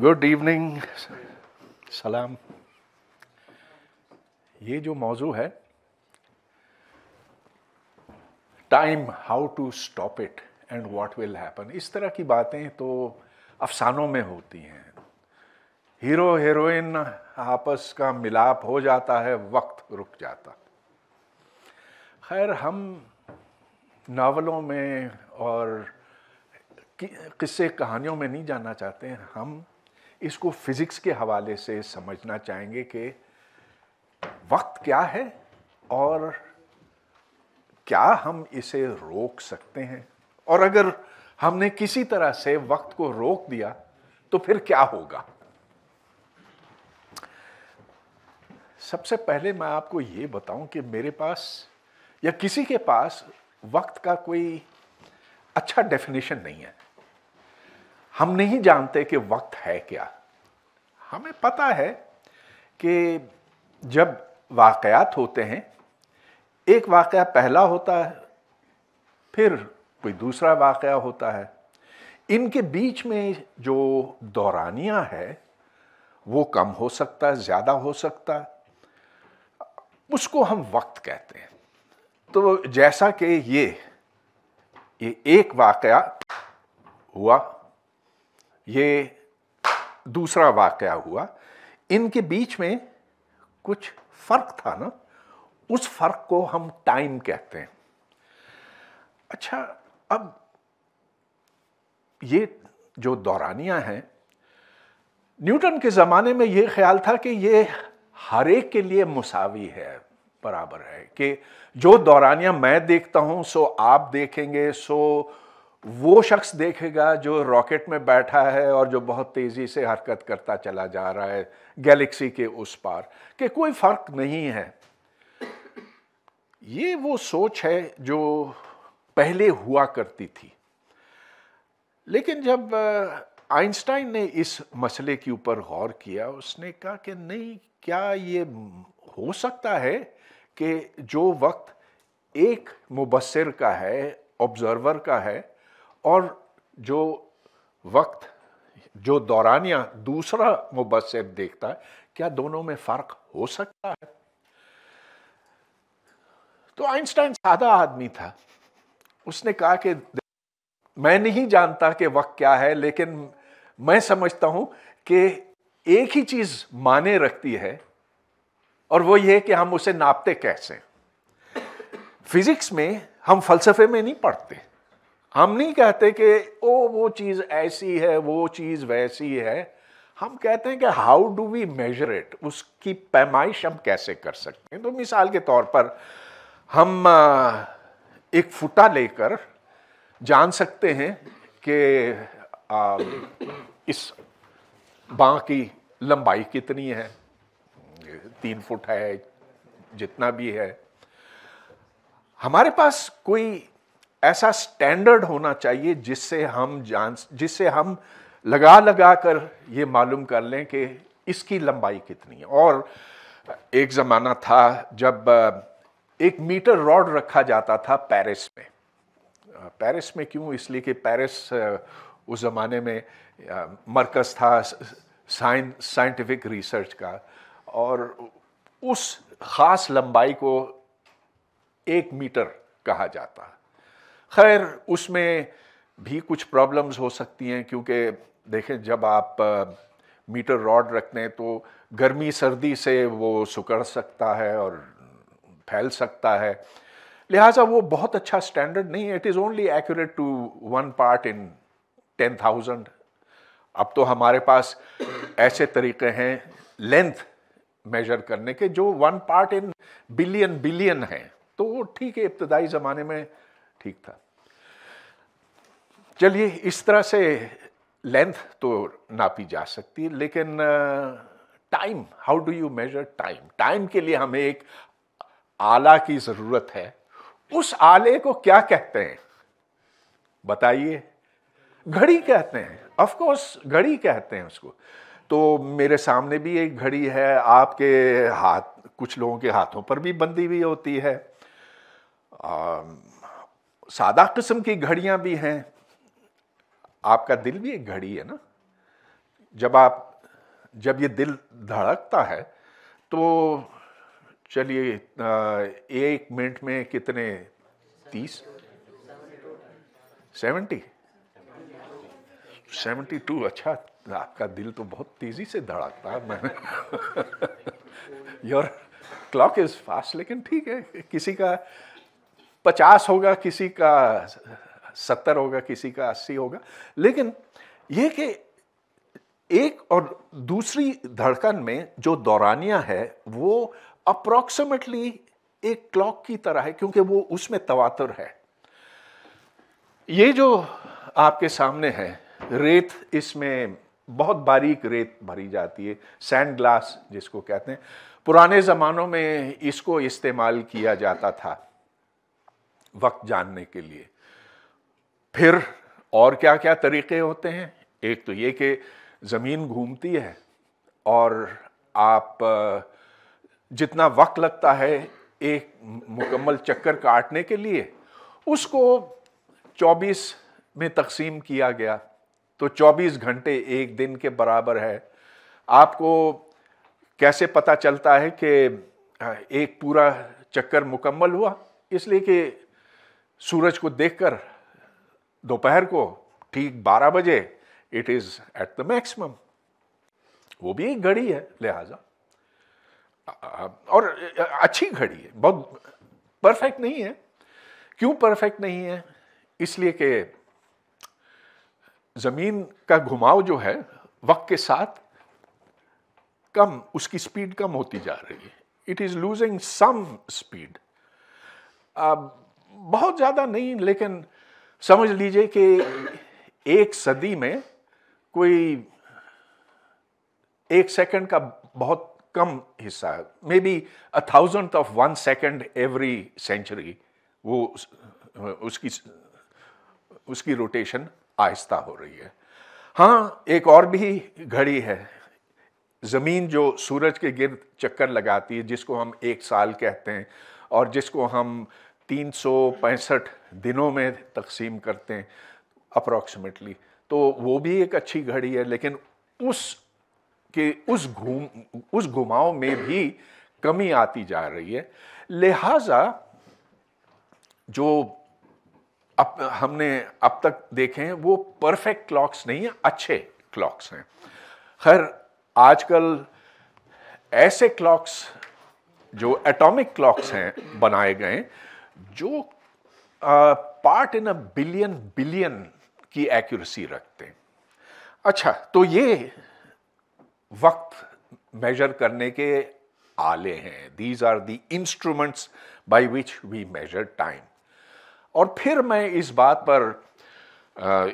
Good evening सलाम ये जो मौजू है time how to stop it and what will happen इस तरह की बातें तो अफसानों में होती हैं हीरो हीरोइन आपस का मिलाप हो जाता है वक्त रुक जाता खैर हम नावलों में और किस्से कहानियों में नहीं जाना चाहते हैं हम इसको फिज़िक्स के हवाले से समझना चाहेंगे कि वक्त क्या है और क्या हम इसे रोक सकते हैं और अगर हमने किसी तरह से वक्त को रोक दिया तो फिर क्या होगा सबसे पहले मैं आपको ये बताऊं कि मेरे पास या किसी के पास वक्त का कोई अच्छा डेफिनेशन नहीं है हम नहीं जानते कि वक्त है क्या हमें पता है कि जब वाकयात होते हैं एक वाकया पहला होता है फिर कोई दूसरा वाकया होता है इनके बीच में जो दौरानिया है वो कम हो सकता है ज़्यादा हो सकता है उसको हम वक्त कहते हैं तो जैसा कि ये ये एक वाकया हुआ ये दूसरा वाक्य हुआ इनके बीच में कुछ फ़र्क था ना उस फ़र्क को हम टाइम कहते हैं अच्छा अब ये जो दौरानियां हैं न्यूटन के ज़माने में ये ख्याल था कि ये हर एक के लिए मुसावी है बराबर है कि जो दौरानियां मैं देखता हूं सो आप देखेंगे सो वो शख्स देखेगा जो रॉकेट में बैठा है और जो बहुत तेज़ी से हरकत करता चला जा रहा है गैलेक्सी के उस पार कि कोई फ़र्क नहीं है ये वो सोच है जो पहले हुआ करती थी लेकिन जब आइंस्टाइन ने इस मसले के ऊपर गौर किया उसने कहा कि नहीं क्या ये हो सकता है कि जो वक्त एक मुबसर का है ऑब्जर्वर का है और जो वक्त जो दौरानिया दूसरा मुबसर देखता है क्या दोनों में फ़र्क हो सकता है तो आइंस्टाइन सादा आदमी था उसने कहा कि मैं नहीं जानता कि वक्त क्या है लेकिन मैं समझता हूं कि एक ही चीज़ माने रखती है और वो ये कि हम उसे नापते कैसे फिजिक्स में हम फलसफे में नहीं पढ़ते हम नहीं कहते कि ओ वो चीज़ ऐसी है वो चीज़ वैसी है हम कहते हैं कि how do we measure it उसकी पैमाइश हम कैसे कर सकते हैं तो मिसाल के तौर पर हम एक फुटा लेकर जान सकते हैं कि इस बा की लंबाई कितनी है तीन फुट है जितना भी है हमारे पास कोई ऐसा स्टैंडर्ड होना चाहिए जिससे हम जान जिससे हम लगा लगा कर ये मालूम कर लें कि इसकी लंबाई कितनी है और एक ज़माना था जब एक मीटर रॉड रखा जाता था पेरिस में पेरिस में क्यों इसलिए कि पेरिस उस ज़माने में मरकज़ था साइन साइंटिफिक रिसर्च का और उस ख़ास लंबाई को एक मीटर कहा जाता खैर उसमें भी कुछ प्रॉब्लम्स हो सकती हैं क्योंकि देखें जब आप मीटर रॉड रखते हैं तो गर्मी सर्दी से वो सुकड़ सकता है और फैल सकता है लिहाजा वो बहुत अच्छा स्टैंडर्ड नहीं है it is only accurate to one part in ten thousand अब तो हमारे पास ऐसे तरीके हैं लेंथ मेजर करने के जो one part in billion billion हैं तो ठीक है इब्तदाई ज़माने में ठीक था चलिए इस तरह से लेंथ तो नापी जा सकती है लेकिन time how do you measure time time के लिए हमें एक आला की ज़रूरत है उस आले को क्या कहते हैं बताइए घड़ी कहते हैं ऑफ कोर्स घड़ी कहते हैं उसको तो मेरे सामने भी एक घड़ी है आपके हाथ कुछ लोगों के हाथों पर भी बंदी हुई होती है आ, सादा किस्म की घड़ियां भी हैं आपका दिल भी एक घड़ी है ना जब आप जब ये दिल धड़कता है तो चलिए एक मिनट में कितने तीस सेवेंटी सेवेंटी टू अच्छा आपका दिल तो बहुत तेज़ी से धड़कता है मैंने योर क्लॉक इज़ फास्ट लेकिन ठीक है किसी का पचास होगा किसी का सत्तर होगा किसी का अस्सी होगा लेकिन यह कि एक और दूसरी धड़कन में जो दौरानिया है वो अप्रॉक्सीमेटली एक क्लॉक की तरह है क्योंकि वो उसमें तवातुर है ये जो आपके सामने है रेत इसमें बहुत बारीक रेत भरी जाती है सैंड ग्लास जिसको कहते हैं पुराने ज़मानों में इसको इस्तेमाल किया जाता था वक्त जानने के लिए फिर और क्या क्या तरीके होते हैं एक तो ये कि ज़मीन घूमती है और आप जितना वक्त लगता है एक मुकम्मल चक्कर काटने के लिए उसको 24 में तकसीम किया गया तो 24 घंटे एक दिन के बराबर है आपको कैसे पता चलता है कि एक पूरा चक्कर मुकम्मल हुआ इसलिए कि सूरज को देखकर दोपहर को ठीक 12 बजे it is at the maximum वो भी एक घड़ी है लिहाजा और अच्छी घड़ी है बहुत परफेक्ट नहीं है क्यों परफेक्ट नहीं है इसलिए कि ज़मीन का घुमाव जो है वक्त के साथ कम उसकी स्पीड कम होती जा रही है it is losing some speed अब बहुत ज़्यादा नहीं लेकिन समझ लीजिए कि एक सदी में कोई एक सेकंड का बहुत कम हिस्सा है maybe a thousand of one second every century वो उसकी उसकी रोटेशन आहिस्ता हो रही है हाँ एक और भी घड़ी है ज़मीन जो सूरज के गिर्द चक्कर लगाती है जिसको हम एक साल कहते हैं और जिसको हम तीन दिनों में तकसीम करते हैं अप्रॉक्सीमेटली तो वो भी एक अच्छी घड़ी है लेकिन उस के उस घूम उस घुमाव में भी कमी आती जा रही है लिहाजा जो अब हमने अब तक देखे हैं वो परफेक्ट क्लॉक्स नहीं हैं अच्छे क्लॉक्स हैं खैर आजकल ऐसे क्लॉक्स जो एटॉमिक क्लॉक्स हैं बनाए गए हैं जो part in a billion billion की एक्यूरेसी रखते हैं अच्छा तो ये वक्त मेजर करने के आले हैं these are the instruments by which we measure time और फिर मैं इस बात पर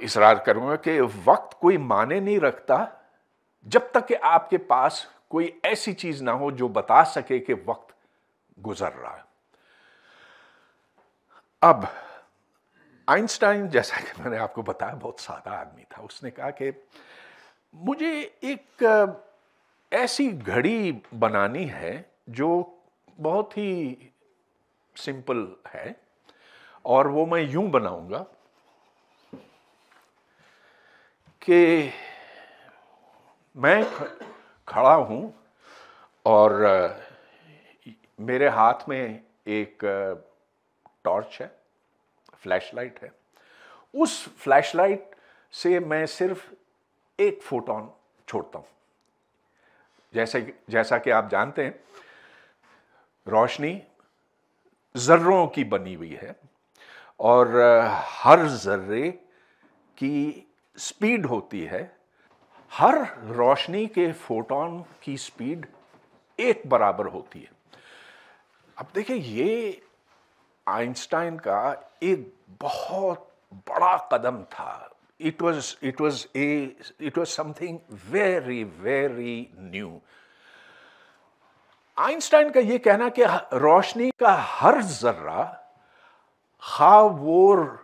इसरार करूंगा कि वक्त कोई माने नहीं रखता जब तक कि आपके पास कोई ऐसी चीज़ ना हो जो बता सके कि वक्त गुजर रहा है अब आइंस्टाइन जैसा कि मैंने आपको बताया बहुत सादा आदमी था उसने कहा कि मुझे एक ऐसी घड़ी बनानी है जो बहुत ही सिंपल है और वो मैं यूं बनाऊंगा कि मैं खड़ा हूं और मेरे हाथ में एक टॉर्च है फ्लैशलाइट है उस फ्लैशलाइट से मैं सिर्फ एक फोटोन छोड़ता हूँ जैसे जैसा कि आप जानते हैं रोशनी ज़र्रों की बनी हुई है और हर ज़र्रे की स्पीड होती है हर रोशनी के फोटोन की स्पीड एक बराबर होती है अब देखिए ये आइंस्टाइन का एक बहुत बड़ा कदम था it was it was a it was something very very new Einstein का यह कहना कि रोशनी का हर जर्रा खा हाँ वो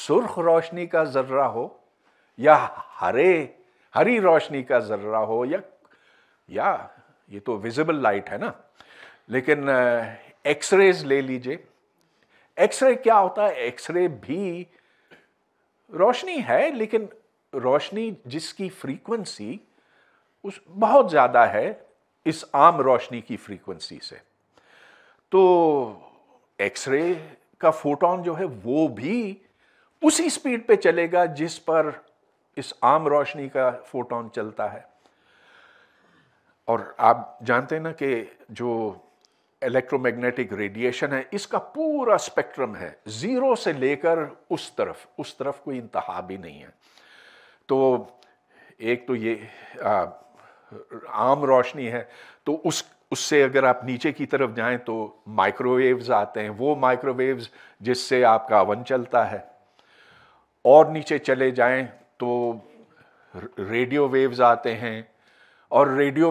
सुर्ख रोशनी का जर्रा हो या हरे हरी रोशनी का जर्रा हो या या ये तो विजिबल लाइट है ना लेकिन एक्सरेज uh, ले लीजिए एक्सरे क्या होता है एक्सरे भी रोशनी है लेकिन रोशनी जिसकी फ्रीक्वेंसी उस बहुत ज़्यादा है इस आम रोशनी की फ्रीक्वेंसी से तो एक्सरे का फोटोन जो है वो भी उसी स्पीड पे चलेगा जिस पर इस आम रोशनी का फोटोन चलता है और आप जानते हैं ना कि जो इलेक्ट्रोमैग्नेटिक रेडिएशन है इसका पूरा स्पेक्ट्रम है ज़ीरो से लेकर उस तरफ उस तरफ कोई इंतहा भी नहीं है तो एक तो ये आ, आम रोशनी है तो उस उससे अगर आप नीचे की तरफ जाएं तो माइक्रोवेव्स आते हैं वो माइक्रोवेव्स जिससे आपका अवन चलता है और नीचे चले जाएं तो रेडियो वेव्स आते हैं और रेडियो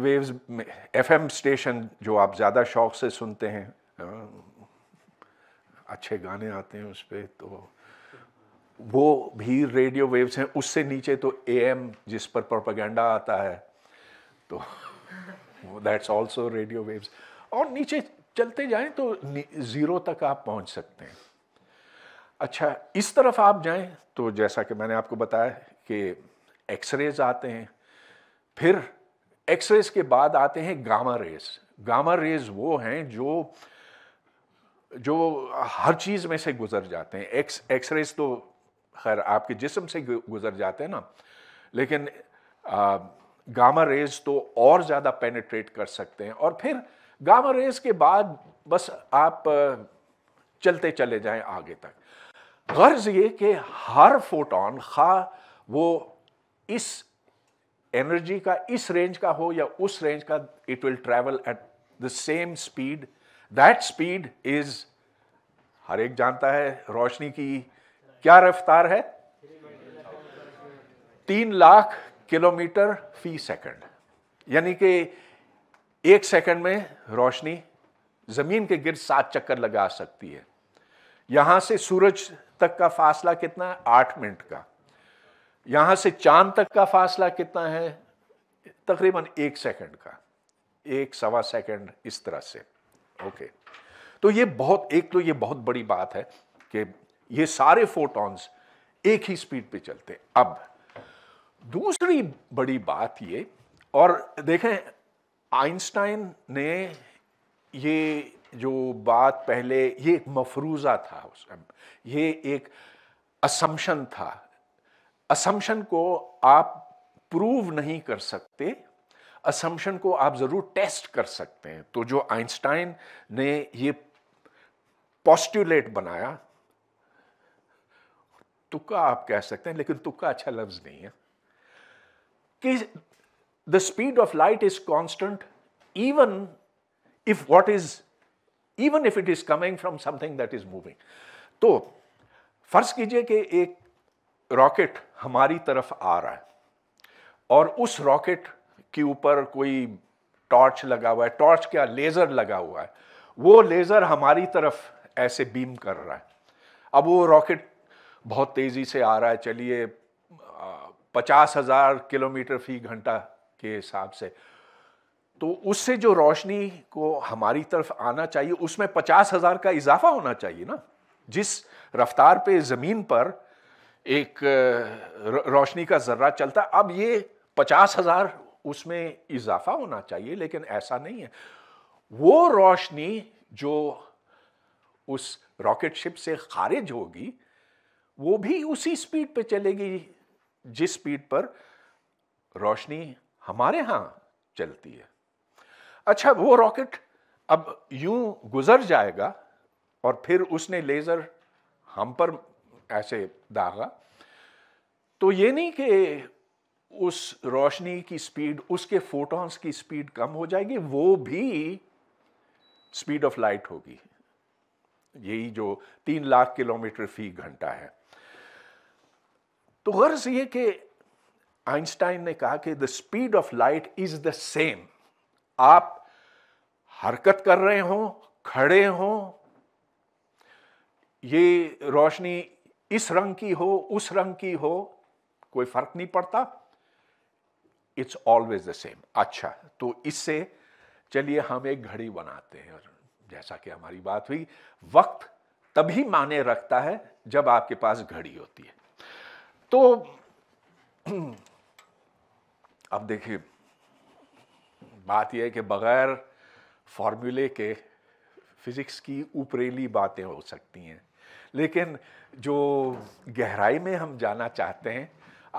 वेव्स एफएम स्टेशन जो आप ज़्यादा शौक से सुनते हैं अच्छे गाने आते हैं उस पर तो वो भी रेडियो वेव्स हैं उससे नीचे तो एएम जिस पर प्रोपागेंडा आता है तो दैट्स ऑल्सो रेडियो वेव्स और नीचे चलते जाएं तो ज़ीरो तक आप पहुंच सकते हैं अच्छा इस तरफ आप जाएं तो जैसा कि मैंने आपको बताया कि एक्सरेज आते हैं फिर एक्स रेस के बाद आते हैं गामा रेज गामा रेज वो हैं जो जो हर चीज़ में से गुजर जाते हैं एक्स एक्स तो खैर आपके जिस्म से गुजर जाते हैं ना लेकिन आ, गामा रेज तो और ज़्यादा पेनिट्रेट कर सकते हैं और फिर गामा रेज के बाद बस आप चलते चले जाएं आगे तक गर्ज ये कि हर फोटोन खा वो इस एनर्जी का इस रेंज का हो या उस रेंज का it will travel at the same speed that speed is हर एक जानता है रोशनी की क्या रफ्तार है तीन लाख किलोमीटर फी सेकंड यानी कि एक सेकंड में रोशनी जमीन के गिर सात चक्कर लगा सकती है यहां से सूरज तक का फासला कितना है आठ मिनट का यहां से चांद तक का फासला कितना है तकरीबन एक सेकंड का एक सवा सेकंड इस तरह से ओके तो ये बहुत एक तो ये बहुत बड़ी बात है कि ये सारे फोटॉन्स एक ही स्पीड पे चलते अब दूसरी बड़ी बात ये और देखें आइंस्टाइन ने ये जो बात पहले ये एक मफरूज़ा था उसका ये एक असम्पशन था असम्पशन को आप प्रूव नहीं कर सकते असमशन को आप ज़रूर टेस्ट कर सकते हैं तो जो आइंस्टाइन ने ये पॉस्टुलेट बनाया तुक्का आप कह सकते हैं लेकिन तुक्का अच्छा लफ्ज़ नहीं है कि the speed of light is constant even if what is even if it is coming from something that is moving तो फर्ज कीजिए कि एक रॉकेट हमारी तरफ आ रहा है और उस रॉकेट के ऊपर कोई टॉर्च लगा हुआ है टॉर्च क्या लेज़र लगा हुआ है वो लेज़र हमारी तरफ ऐसे बीम कर रहा है अब वो रॉकेट बहुत तेज़ी से आ रहा है चलिए पचास हज़ार किलोमीटर फी घंटा के हिसाब से तो उससे जो रोशनी को हमारी तरफ आना चाहिए उसमें पचास हज़ार का इजाफा होना चाहिए ना जिस रफ्तार पे ज़मीन पर एक रोशनी का जर्रा चलता अब ये पचास हजार उसमें इजाफा होना चाहिए लेकिन ऐसा नहीं है वो रोशनी जो उस रॉकेट शिप से खारिज होगी वो भी उसी स्पीड पे चलेगी जिस स्पीड पर रोशनी हमारे यहाँ चलती है अच्छा वो रॉकेट अब यूं गुजर जाएगा और फिर उसने लेज़र हम पर ऐसे दागा तो ये नहीं कि उस रोशनी की स्पीड उसके फोटॉन्स की स्पीड कम हो जाएगी वो भी स्पीड ऑफ लाइट होगी यही जो तीन लाख किलोमीटर फी घंटा है तो गर्ज ये कि आइंस्टाइन ने कहा कि the speed of light is the same आप हरकत कर रहे हो खड़े हो ये रोशनी इस रंग की हो उस रंग की हो कोई फर्क नहीं पड़ता इट्स ऑलवेज द सेम अच्छा तो इससे चलिए हम एक घड़ी बनाते हैं और जैसा कि हमारी बात हुई वक्त तभी माने रखता है जब आपके पास घड़ी होती है तो अब देखिए बात यह है कि बगैर फॉर्मूले के फिज़िक्स की ऊपरेली बातें हो सकती हैं लेकिन जो गहराई में हम जाना चाहते हैं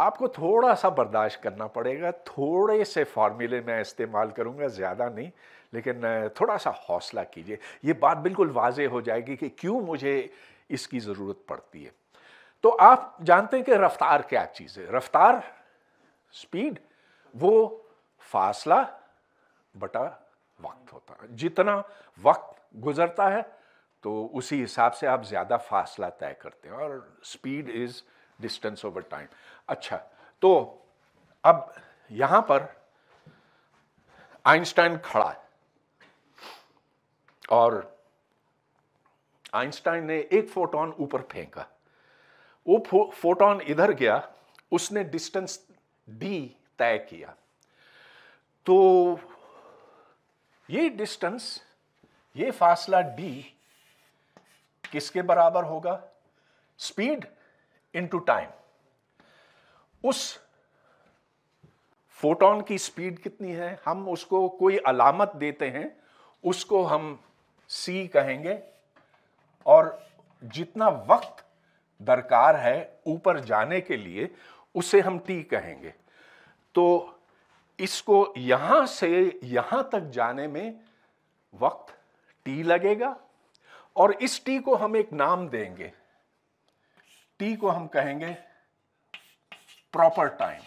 आपको थोड़ा सा बर्दाश्त करना पड़ेगा थोड़े से फार्मूले मैं इस्तेमाल करूँगा ज़्यादा नहीं लेकिन थोड़ा सा हौसला कीजिए ये बात बिल्कुल वाज हो जाएगी कि क्यों मुझे इसकी ज़रूरत पड़ती है तो आप जानते हैं कि रफ्तार क्या चीज़ है रफ्तार स्पीड वो फासला बटा वक्त होता है जितना वक्त गुजरता है तो उसी हिसाब से आप ज़्यादा फासला तय करते हैं और speed is distance over time अच्छा तो अब यहाँ पर आइंस्टाइन खड़ा है और आइंस्टाइन ने एक फोटोन ऊपर फेंका वो फो, फोटोन इधर गया उसने डिस्टेंस डी तय किया तो ये डिस्टेंस ये फासला डी किसके बराबर होगा स्पीड इनटू टाइम उस फोटोन की स्पीड कितनी है हम उसको कोई अलामत देते हैं उसको हम सी कहेंगे और जितना वक्त दरकार है ऊपर जाने के लिए उसे हम टी कहेंगे तो इसको यहां से यहां तक जाने में वक्त टी लगेगा और इस टी को हम एक नाम देंगे टी को हम कहेंगे प्रॉपर टाइम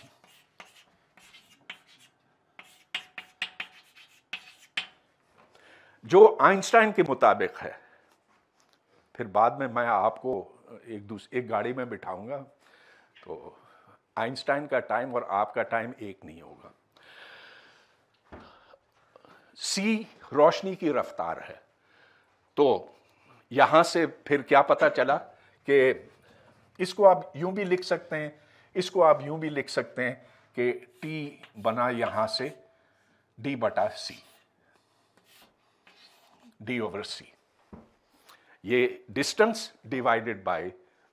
जो आइंस्टाइन के मुताबिक है फिर बाद में मैं आपको एक दूसरे एक गाड़ी में बिठाऊंगा तो आइंस्टाइन का टाइम और आपका टाइम एक नहीं होगा सी रोशनी की रफ्तार है तो यहां से फिर क्या पता चला कि इसको आप यूं भी लिख सकते हैं इसको आप यूं भी लिख सकते हैं कि टी बना यहां से डी बटा सी डी ओवर सी ये distance divided by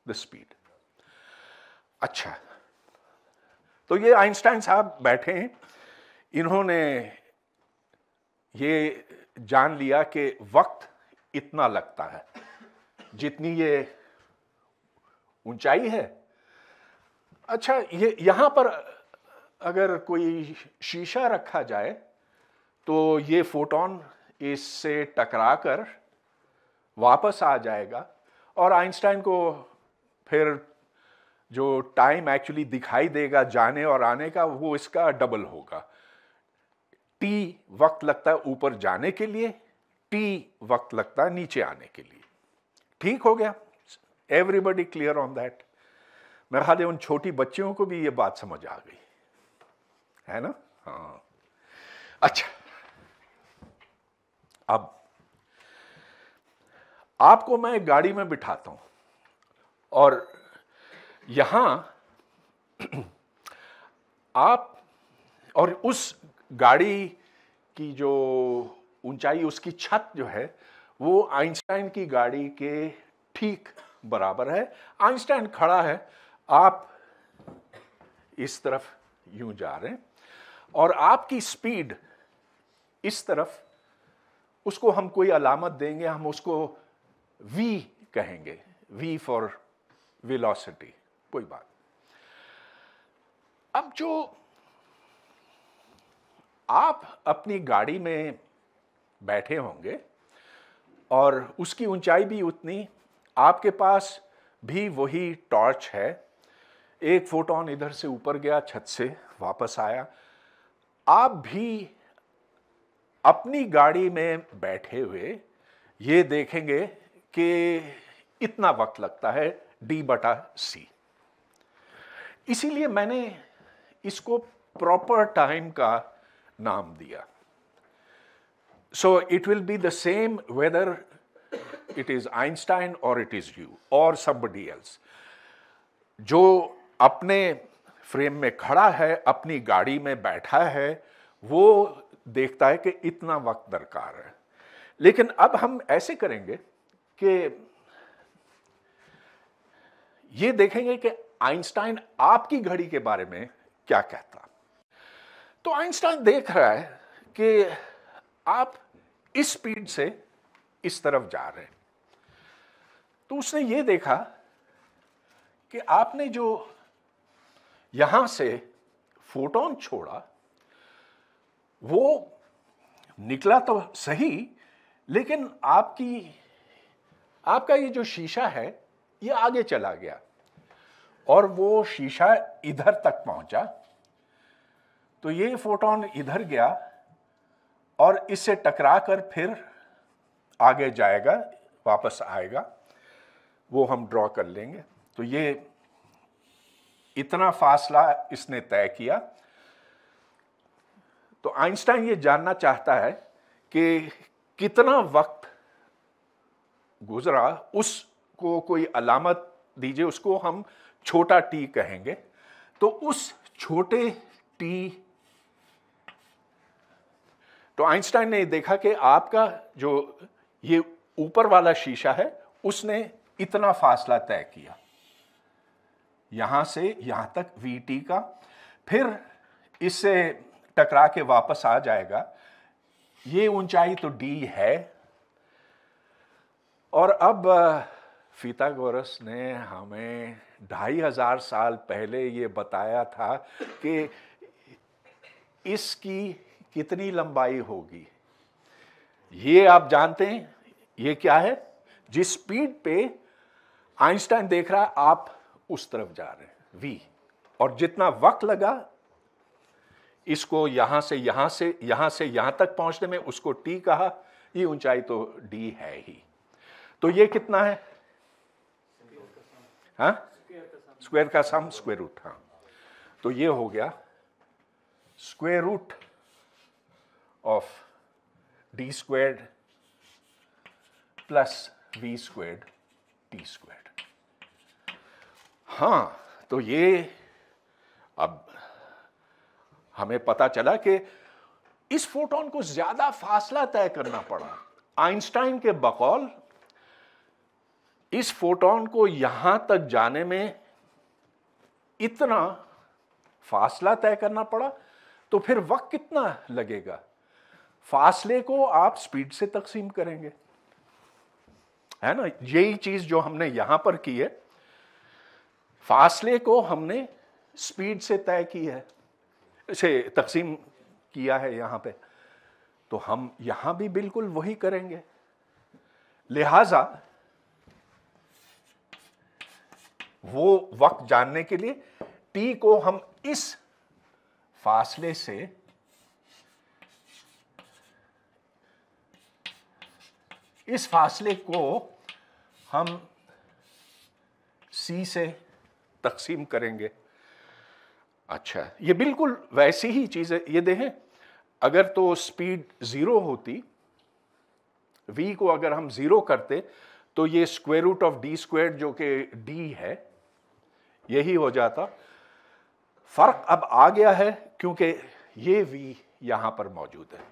the speed अच्छा तो ये आइंस्टाइन साहब बैठे हैं इन्होंने ये जान लिया कि वक्त इतना लगता है जितनी ये ऊंचाई है अच्छा ये यहां पर अगर कोई शीशा रखा जाए तो ये फोटोन इससे टकराकर वापस आ जाएगा और आइंस्टाइन को फिर जो टाइम एक्चुअली दिखाई देगा जाने और आने का वो इसका डबल होगा टी वक्त लगता है ऊपर जाने के लिए टी वक्त लगता है नीचे आने के लिए ठीक हो गया एवरीबडी क्लियर ऑन दैट मेरा ख्याल उन छोटी बच्चियों को भी ये बात समझ आ गई है ना हाँ अच्छा अब आपको मैं एक गाड़ी में बिठाता हूं और यहां आप और उस गाड़ी की जो ऊंचाई उसकी छत जो है वो आइंस्टाइन की गाड़ी के ठीक बराबर है आइंस्टाइन खड़ा है आप इस तरफ यूं जा रहे हैं और आपकी स्पीड इस तरफ उसको हम कोई अलामत देंगे हम उसको v कहेंगे v फॉर वेलोसिटी कोई बात अब जो आप अपनी गाड़ी में बैठे होंगे और उसकी ऊंचाई भी उतनी आपके पास भी वही टॉर्च है एक फोटोन इधर से ऊपर गया छत से वापस आया आप भी अपनी गाड़ी में बैठे हुए ये देखेंगे कि इतना वक्त लगता है डी बटा सी इसीलिए मैंने इसको प्रॉपर टाइम का नाम दिया So it will be the same whether it is Einstein और इट इज़ यू और समबडी एल्स जो अपने फ्रेम में खड़ा है अपनी गाड़ी में बैठा है वो देखता है कि इतना वक्त दरकार है लेकिन अब हम ऐसे करेंगे कि ये देखेंगे कि आइंस्टाइन आपकी घड़ी के बारे में क्या कहता तो आइंस्टाइन देख रहा है कि आप इस स्पीड से इस तरफ जा रहे हैं तो उसने ये देखा कि आपने जो यहां से फोटोन छोड़ा वो निकला तो सही लेकिन आपकी आपका ये जो शीशा है ये आगे चला गया और वो शीशा इधर तक पहुंचा तो ये फोटोन इधर गया और इससे टकरा कर फिर आगे जाएगा वापस आएगा वो हम ड्रॉ कर लेंगे तो ये इतना फासला इसने तय किया तो आइंस्टाइन ये जानना चाहता है कि कितना वक्त गुजरा उसको कोई अलामत दीजिए उसको हम छोटा टी कहेंगे तो उस छोटे टी तो आइंस्टाइन ने देखा कि आपका जो ये ऊपर वाला शीशा है उसने इतना फासला तय किया यहां से यहां तक वी टी का फिर इससे टकरा के वापस आ जाएगा ये ऊंचाई तो डी है और अब फीतागोरस ने हमें ढाई हजार साल पहले ये बताया था कि इसकी कितनी लंबाई होगी ये आप जानते हैं ये क्या है जिस स्पीड पे आइंस्टाइन देख रहा है आप उस तरफ जा रहे हैं वी और जितना वक्त लगा इसको यहां से यहां से यहां से यहां तक पहुंचने में उसको टी कहा ये ऊंचाई तो डी है ही तो ये कितना है हा? स्क्वायर का सम स्क्वायर रूट हाँ तो ये हो गया square root of d squared plus v squared T squared हाँ तो ये अब हमें पता चला कि इस फोटोन को ज्यादा फासला तय करना पड़ा आइंस्टाइन के बकौल इस फोटोन को यहां तक जाने में इतना फासला तय करना पड़ा तो फिर वक्त कितना लगेगा फासले को आप स्पीड से तकसीम करेंगे है ना यही चीज जो हमने यहां पर की है फासले को हमने स्पीड से तय की है से तकसीम किया है यहां पे तो हम यहां भी बिल्कुल वही करेंगे लिहाजा वो वक्त जानने के लिए टी को हम इस फासले से इस फासले को हम सी से तकसीम करेंगे अच्छा ये बिल्कुल वैसी ही चीज़ है ये देखें अगर तो स्पीड ज़ीरो होती v को अगर हम ज़ीरो करते तो ये square root of D square जो कि d है यही हो जाता फ़र्क अब आ गया है क्योंकि ये v यहां पर मौजूद है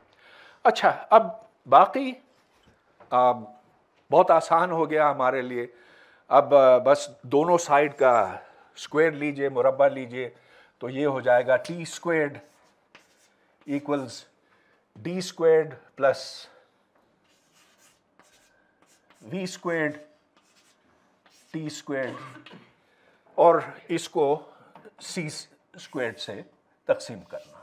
अच्छा अब बाकी बहुत आसान हो गया हमारे लिए अब बस दोनों साइड का स्क्वायर लीजिए मुरबा लीजिए तो ये हो जाएगा T squared equals D squared plus V squared T squared और इसको सी स्क्वेड से तकसीम करना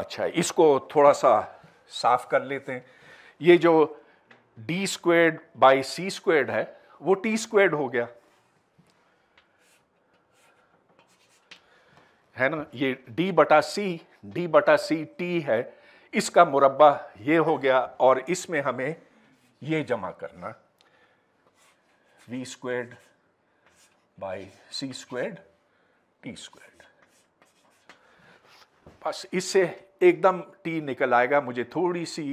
अच्छा इसको थोड़ा सा साफ कर लेते हैं ये जो D squared by C squared है वो टी स्क्वेड हो गया है ना ये डी बटा सी डी बटा सी टी है इसका मुरब्बा ये हो गया और इसमें हमें ये जमा करना V squared by C squared T squared बस इससे एकदम टी निकल आएगा मुझे थोड़ी सी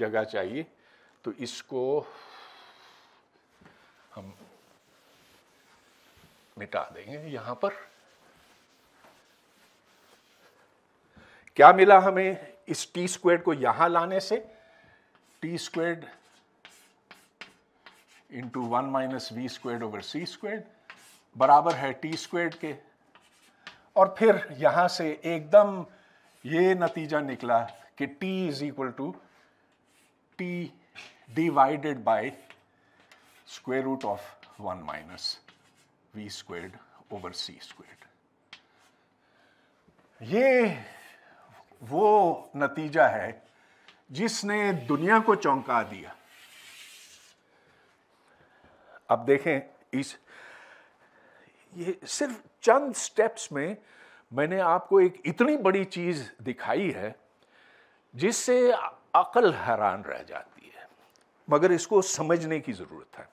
जगह चाहिए तो इसको हम मिटा देंगे यहां पर क्या मिला हमें इस टी स्क्वेड को यहां लाने से T squared into one minus V squared over C squared बराबर है टी स्क्वेड के और फिर यहां से एकदम ये नतीजा निकला कि T is equal to T divided by square root of one minus V squared over C squared ये वो नतीजा है जिसने दुनिया को चौंका दिया अब देखें इस ये सिर्फ चंद स्टेप्स में मैंने आपको एक इतनी बड़ी चीज़ दिखाई है जिससे अकल हैरान रह जाती है मगर इसको समझने की ज़रूरत है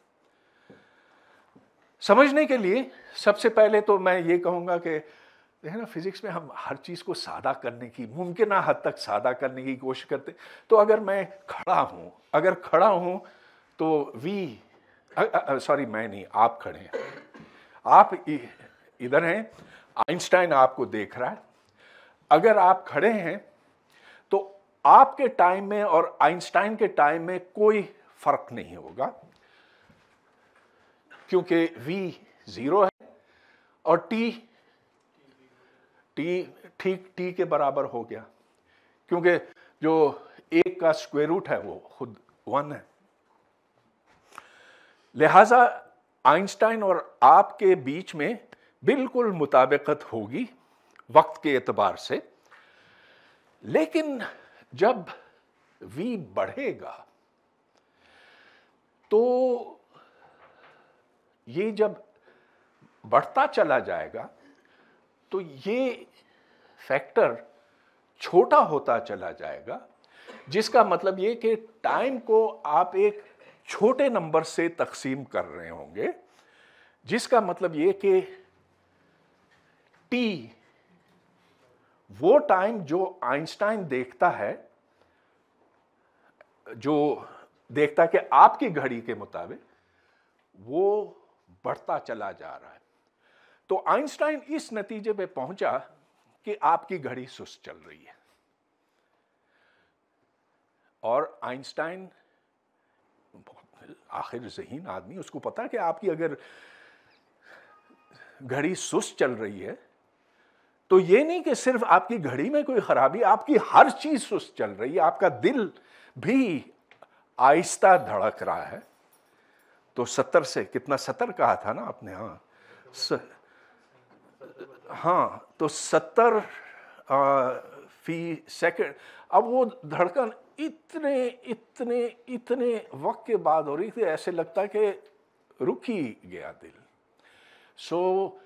समझने के लिए सबसे पहले तो मैं ये कहूंगा कि है ना फिज़िक्स में हम हर चीज़ को सादा करने की मुमकिन हद तक सादा करने की कोशिश करते तो अगर मैं खड़ा हूं अगर खड़ा हूं तो वी सॉरी मैं नहीं आप खड़े हैं आप इधर हैं आइंस्टाइन आपको देख रहा है अगर आप खड़े हैं तो आपके टाइम में और आइंस्टाइन के टाइम में कोई फर्क नहीं होगा क्योंकि v जीरो है और t t ठीक t के बराबर हो गया क्योंकि जो एक का स्क्वायर रूट है वो खुद वन है लिहाजा आइंस्टाइन और आपके बीच में बिल्कुल मुताबिकत होगी वक्त के एतबार से लेकिन जब वी बढ़ेगा तो ये जब बढ़ता चला जाएगा तो ये फैक्टर छोटा होता चला जाएगा जिसका मतलब ये कि टाइम को आप एक छोटे नंबर से तकसीम कर रहे होंगे जिसका मतलब ये कि टी वो टाइम जो आइंस्टाइन देखता है जो देखता है कि आपकी घड़ी के मुताबिक वो बढ़ता चला जा रहा है तो आइंस्टाइन इस नतीजे पे पहुंचा कि आपकी घड़ी सुस्त चल रही है और आइंस्टाइन आखिर जहीन आदमी उसको पता कि आपकी अगर घड़ी सुस्त चल रही है तो ये नहीं कि सिर्फ आपकी घड़ी में कोई खराबी आपकी हर चीज सुस्त चल रही है आपका दिल भी आहिस्ता धड़क रहा है तो सत्तर से कितना सत्तर कहा था ना आपने हाँ स, हाँ तो सत्तर फी सेकंड अब वो धड़कन इतने इतने इतने वक्त के बाद हो रही थी ऐसे लगता कि रुक ही गया दिल सो so,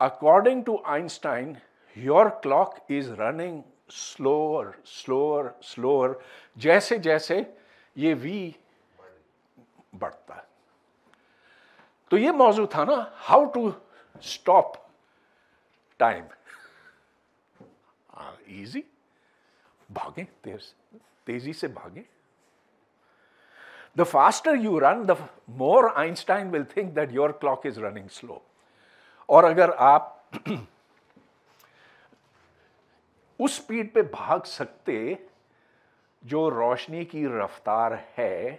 according to Einstein, your clock is running slower, slower, slower, jaise jaise ye V badhta. To ye mauzu tha na, how to stop time? easy. Bhaage, tezi se bhaage. The faster you run, the more Einstein will think that your clock is running slow. और अगर आप उस speed पे भाग सकते जो रोशनी की रफ्तार है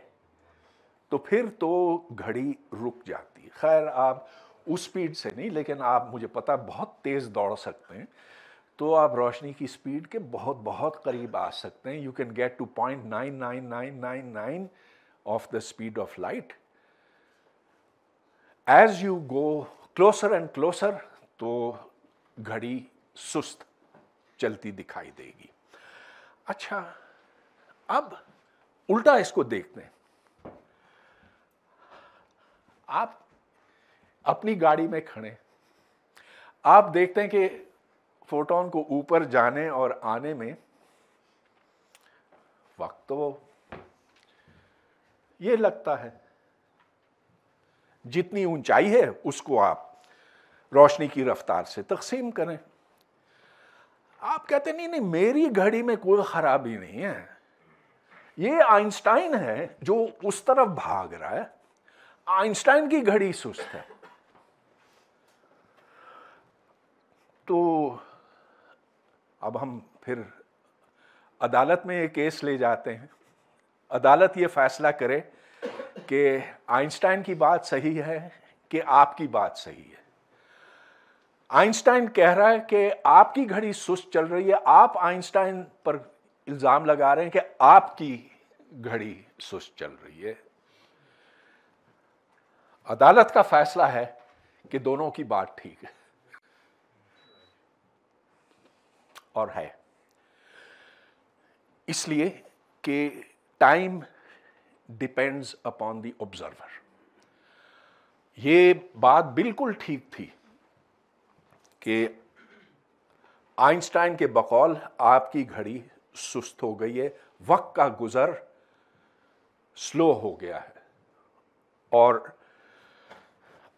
तो फिर तो घड़ी रुक जाती खैर आप उस स्पीड से नहीं लेकिन आप मुझे पता बहुत तेज़ दौड़ सकते हैं तो आप रोशनी की स्पीड के बहुत बहुत करीब आ सकते हैं you can get to point nine nine nine nine nine of the speed of light as you go closer and closer तो घड़ी सुस्त चलती दिखाई देगी अच्छा अब उल्टा इसको देखते हैं आप अपनी गाड़ी में खड़े आप देखते हैं कि फोटोन को ऊपर जाने और आने में वक्त तो ये लगता है जितनी ऊंचाई है उसको आप रोशनी की रफ्तार से तकसीम करें आप कहते नहीं नहीं मेरी घड़ी में कोई ख़राबी नहीं है ये आइंस्टाइन है जो उस तरफ भाग रहा है आइंस्टाइन की घड़ी सुस्त है तो अब हम फिर अदालत में ये केस ले जाते हैं अदालत ये फैसला करे कि आइंस्टाइन की बात सही है कि आपकी बात सही है आइंस्टाइन कह रहा है कि आपकी घड़ी सुस्त चल रही है आप आइंस्टाइन पर इल्ज़ाम लगा रहे हैं कि आपकी घड़ी सुस्त चल रही है अदालत का फैसला है कि दोनों की बात ठीक है और है इसलिए कि time depends upon the observer ये बात बिल्कुल ठीक थी कि आइंस्टाइन के बकौल आपकी घड़ी सुस्त हो गई है वक्त का गुज़र स्लो हो गया है और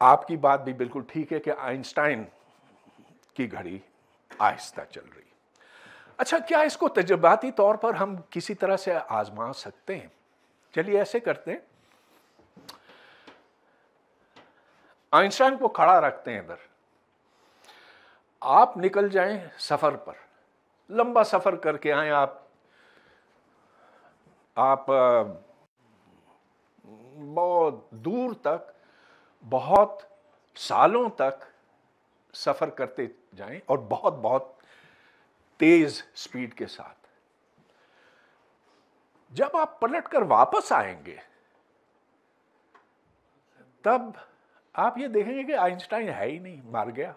आपकी बात भी बिल्कुल ठीक है कि आइंस्टाइन की घड़ी आहिस्ता चल रही अच्छा क्या इसको तजर्बाती तौर पर हम किसी तरह से आजमा सकते हैं चलिए ऐसे करते हैं आइंस्टाइन को खड़ा रखते हैं इधर आप निकल जाएं सफ़र पर लंबा सफ़र करके आए आप आप बहुत दूर तक बहुत सालों तक सफ़र करते जाएं और बहुत बहुत तेज़ स्पीड के साथ जब आप पलट कर वापस आएंगे तब आप ये देखेंगे कि आइंस्टाइन है ही नहीं मार गया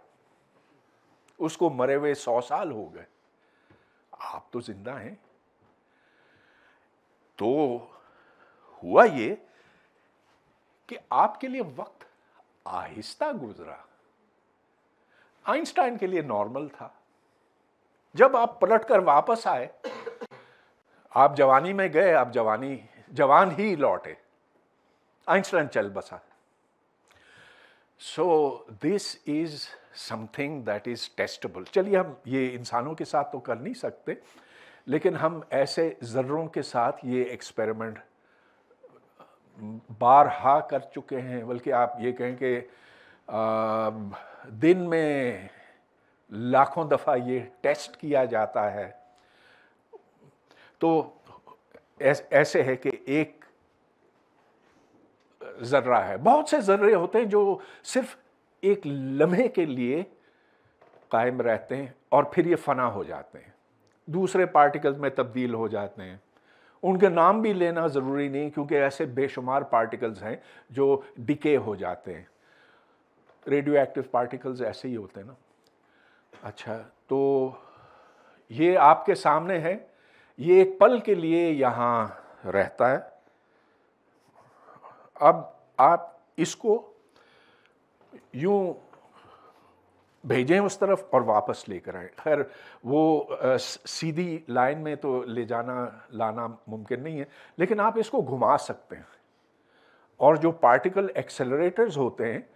उसको मरे हुए सौ साल हो गए आप तो जिंदा हैं तो हुआ ये कि आपके लिए वक्त आहिस्ता गुजरा आइंस्टाइन के लिए नॉर्मल था जब आप पलट कर वापस आए आप जवानी में गए आप जवानी जवान ही लौटे आइंस्टाइन चल बसा so this is something that is testable चलिए हम ये इंसानों के साथ तो कर नहीं सकते लेकिन हम ऐसे ज़र्रों के साथ ये एक्सपेरिमेंट बारहा कर चुके हैं बल्कि आप ये कहें कि दिन में लाखों दफ़ा ये टेस्ट किया जाता है तो ऐस, ऐसे है कि एक ज़र्रा है बहुत से ज़र्रे होते हैं जो सिर्फ एक लम्हे के लिए कायम रहते हैं और फिर ये फना हो जाते हैं दूसरे पार्टिकल्स में तब्दील हो जाते हैं उनके नाम भी लेना ज़रूरी नहीं क्योंकि ऐसे बेशुमार पार्टिकल्स हैं जो डिके हो जाते हैं रेडियो एक्टिव पार्टिकल्स ऐसे ही होते हैं ना अच्छा तो ये आपके सामने है ये एक पल के लिए यहाँ रहता है अब आप इसको यूँ भेजें उस तरफ और वापस लेकर आए खैर वो आ, सीधी लाइन में तो ले जाना लाना मुमकिन नहीं है लेकिन आप इसको घुमा सकते हैं और जो पार्टिकल एक्सेलरेटर्स होते हैं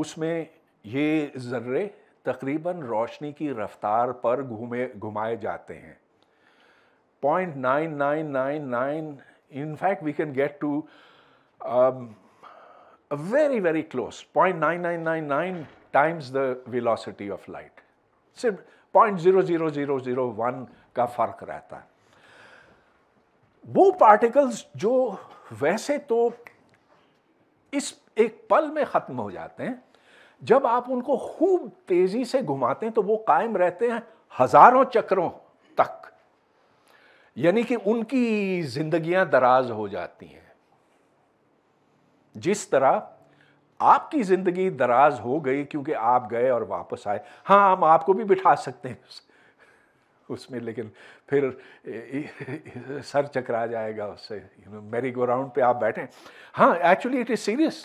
उसमें ये ज़र्रे तकरीबन रोशनी की रफ्तार पर घूमे घुमाए जाते हैं point nine nine nine nine in fact we can get to very, very close, 0.9999 times the velocity of light. सिर्फ point zero zero zero zero one का फर्क रहता है वो पार्टिकल्स जो वैसे तो इस एक पल में ख़त्म हो जाते हैं जब आप उनको खूब तेज़ी से घुमाते हैं तो वो कायम रहते हैं हज़ारों चक्रों तक यानी कि उनकी ज़िंदगियां दराज हो जाती हैं जिस तरह आपकी ज़िंदगी दराज हो गई क्योंकि आप गए और वापस आए हाँ हम आपको भी बिठा सकते हैं उसमें लेकिन फिर सर चकरा जाएगा उससे यू नो मेरी गो राउंड पे आप बैठे हाँ एक्चुअली इट इज़ सीरियस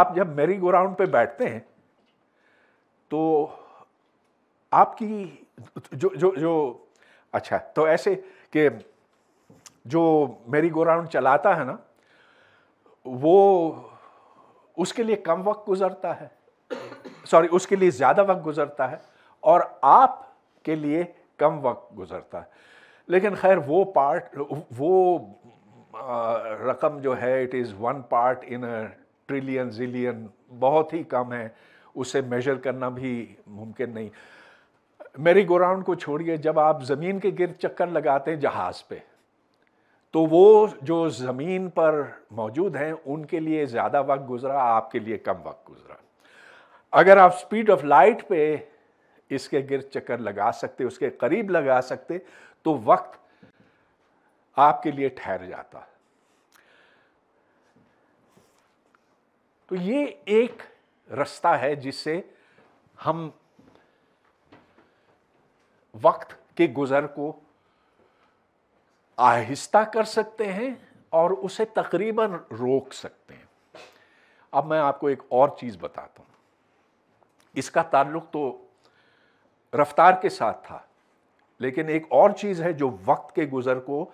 आप जब मेरी गो राउंड पे बैठते हैं तो आपकी जो जो जो अच्छा तो ऐसे कि जो मेरी गो राउंड चलाता है ना वो उसके लिए कम वक्त गुजरता है सॉरी उसके लिए ज़्यादा वक्त गुजरता है और आप के लिए कम वक्त गुजरता है लेकिन खैर वो पार्ट वो रकम जो है it is one part in a trillion zillion बहुत ही कम है उसे मेजर करना भी मुमकिन नहीं मेरी गोराउंड को छोड़िए जब आप ज़मीन के गिर चक्कर लगाते हैं जहाज़ पे तो वो जो ज़मीन पर मौजूद हैं उनके लिए ज़्यादा वक्त गुजरा आपके लिए कम वक्त गुजरा अगर आप स्पीड ऑफ लाइट पे इसके गिर चक्कर लगा सकते उसके करीब लगा सकते तो वक्त आपके लिए ठहर जाता तो ये एक रास्ता है जिससे हम वक्त के गुज़र को आहिस्ता कर सकते हैं और उसे तकरीबन रोक सकते हैं अब मैं आपको एक और चीज़ बताता हूँ इसका ताल्लुक तो रफ्तार के साथ था लेकिन एक और चीज़ है जो वक्त के गुज़र को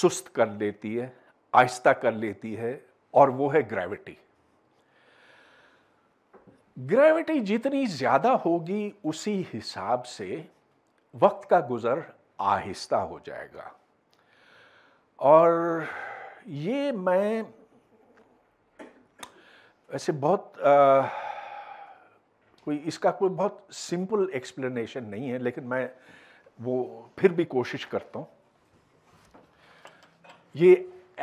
सुस्त कर लेती है आहिस्ता कर लेती है और वो है ग्रेविटी ग्रेविटी जितनी ज़्यादा होगी उसी हिसाब से वक्त का गुज़र आहिस्ता हो जाएगा और ये मैं वैसे बहुत आ, कोई इसका कोई बहुत सिंपल एक्सप्लेनेशन नहीं है लेकिन मैं वो फिर भी कोशिश करता हूँ ये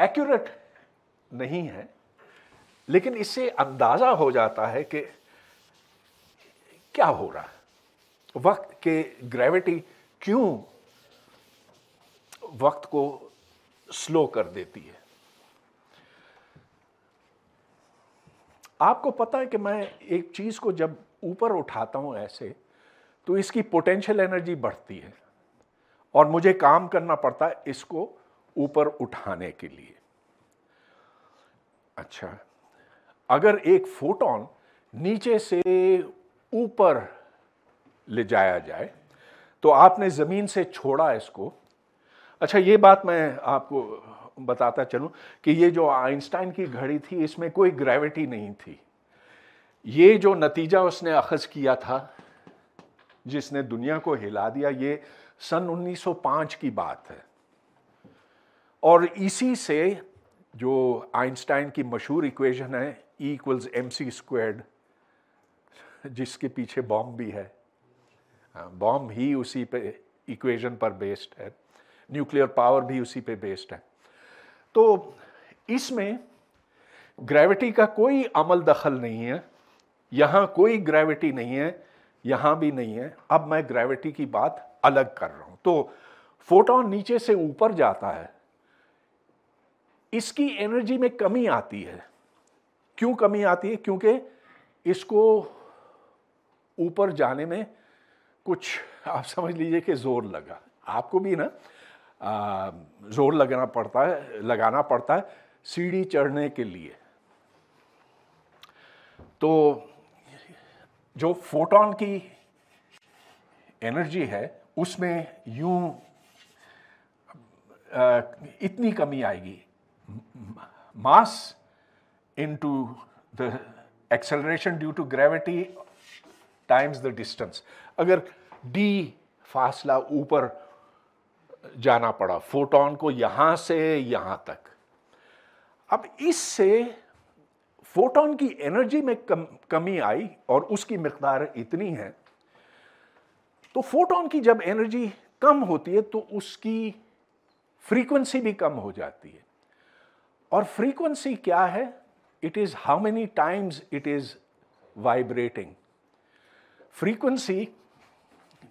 एक्यूरेट नहीं है लेकिन इससे अंदाज़ा हो जाता है कि क्या हो रहा है वक्त के ग्रेविटी क्यों वक्त को स्लो कर देती है आपको पता है कि मैं एक चीज़ को जब ऊपर उठाता हूं ऐसे तो इसकी पोटेंशियल एनर्जी बढ़ती है और मुझे काम करना पड़ता है इसको ऊपर उठाने के लिए अच्छा अगर एक फोटोन नीचे से ऊपर ले जाया जाए तो आपने ज़मीन से छोड़ा इसको अच्छा ये बात मैं आपको बताता चलूं कि ये जो आइंस्टाइन की घड़ी थी इसमें कोई ग्रेविटी नहीं थी ये जो नतीजा उसने अखज किया था जिसने दुनिया को हिला दिया ये सन 1905 की बात है और इसी से जो आइंस्टाइन की मशहूर इक्वेशन है E equals M C squared जिसके पीछे बॉम्ब भी है बॉम्ब हाँ, ही उसी पे इक्वेशन पर बेस्ड है न्यूक्लियर पावर भी उसी पे बेस्ड है तो इसमें ग्रेविटी का कोई अमल दखल नहीं है यहाँ कोई ग्रेविटी नहीं है यहाँ भी नहीं है अब मैं ग्रेविटी की बात अलग कर रहा हूँ तो फोटोन नीचे से ऊपर जाता है इसकी एनर्जी में कमी आती है क्यों कमी आती है क्योंकि इसको ऊपर जाने में कुछ आप समझ लीजिए कि जोर लगा आपको भी ना जोर लगाना पड़ता है लगाना पड़ता है सीढ़ी चढ़ने के लिए तो जो फोटोन की एनर्जी है उसमें यूं इतनी कमी आएगी mass into the acceleration due to gravity times the distance अगर डी फासला ऊपर जाना पड़ा फोटोन को यहाँ से यहाँ तक अब इससे फोटोन की एनर्जी में कम, कमी आई और उसकी मकदार इतनी है तो फोटोन की जब एनर्जी कम होती है तो उसकी फ्रीक्वेंसी भी कम हो जाती है और फ्रीक्वेंसी क्या है it is how many times it is vibrating frequency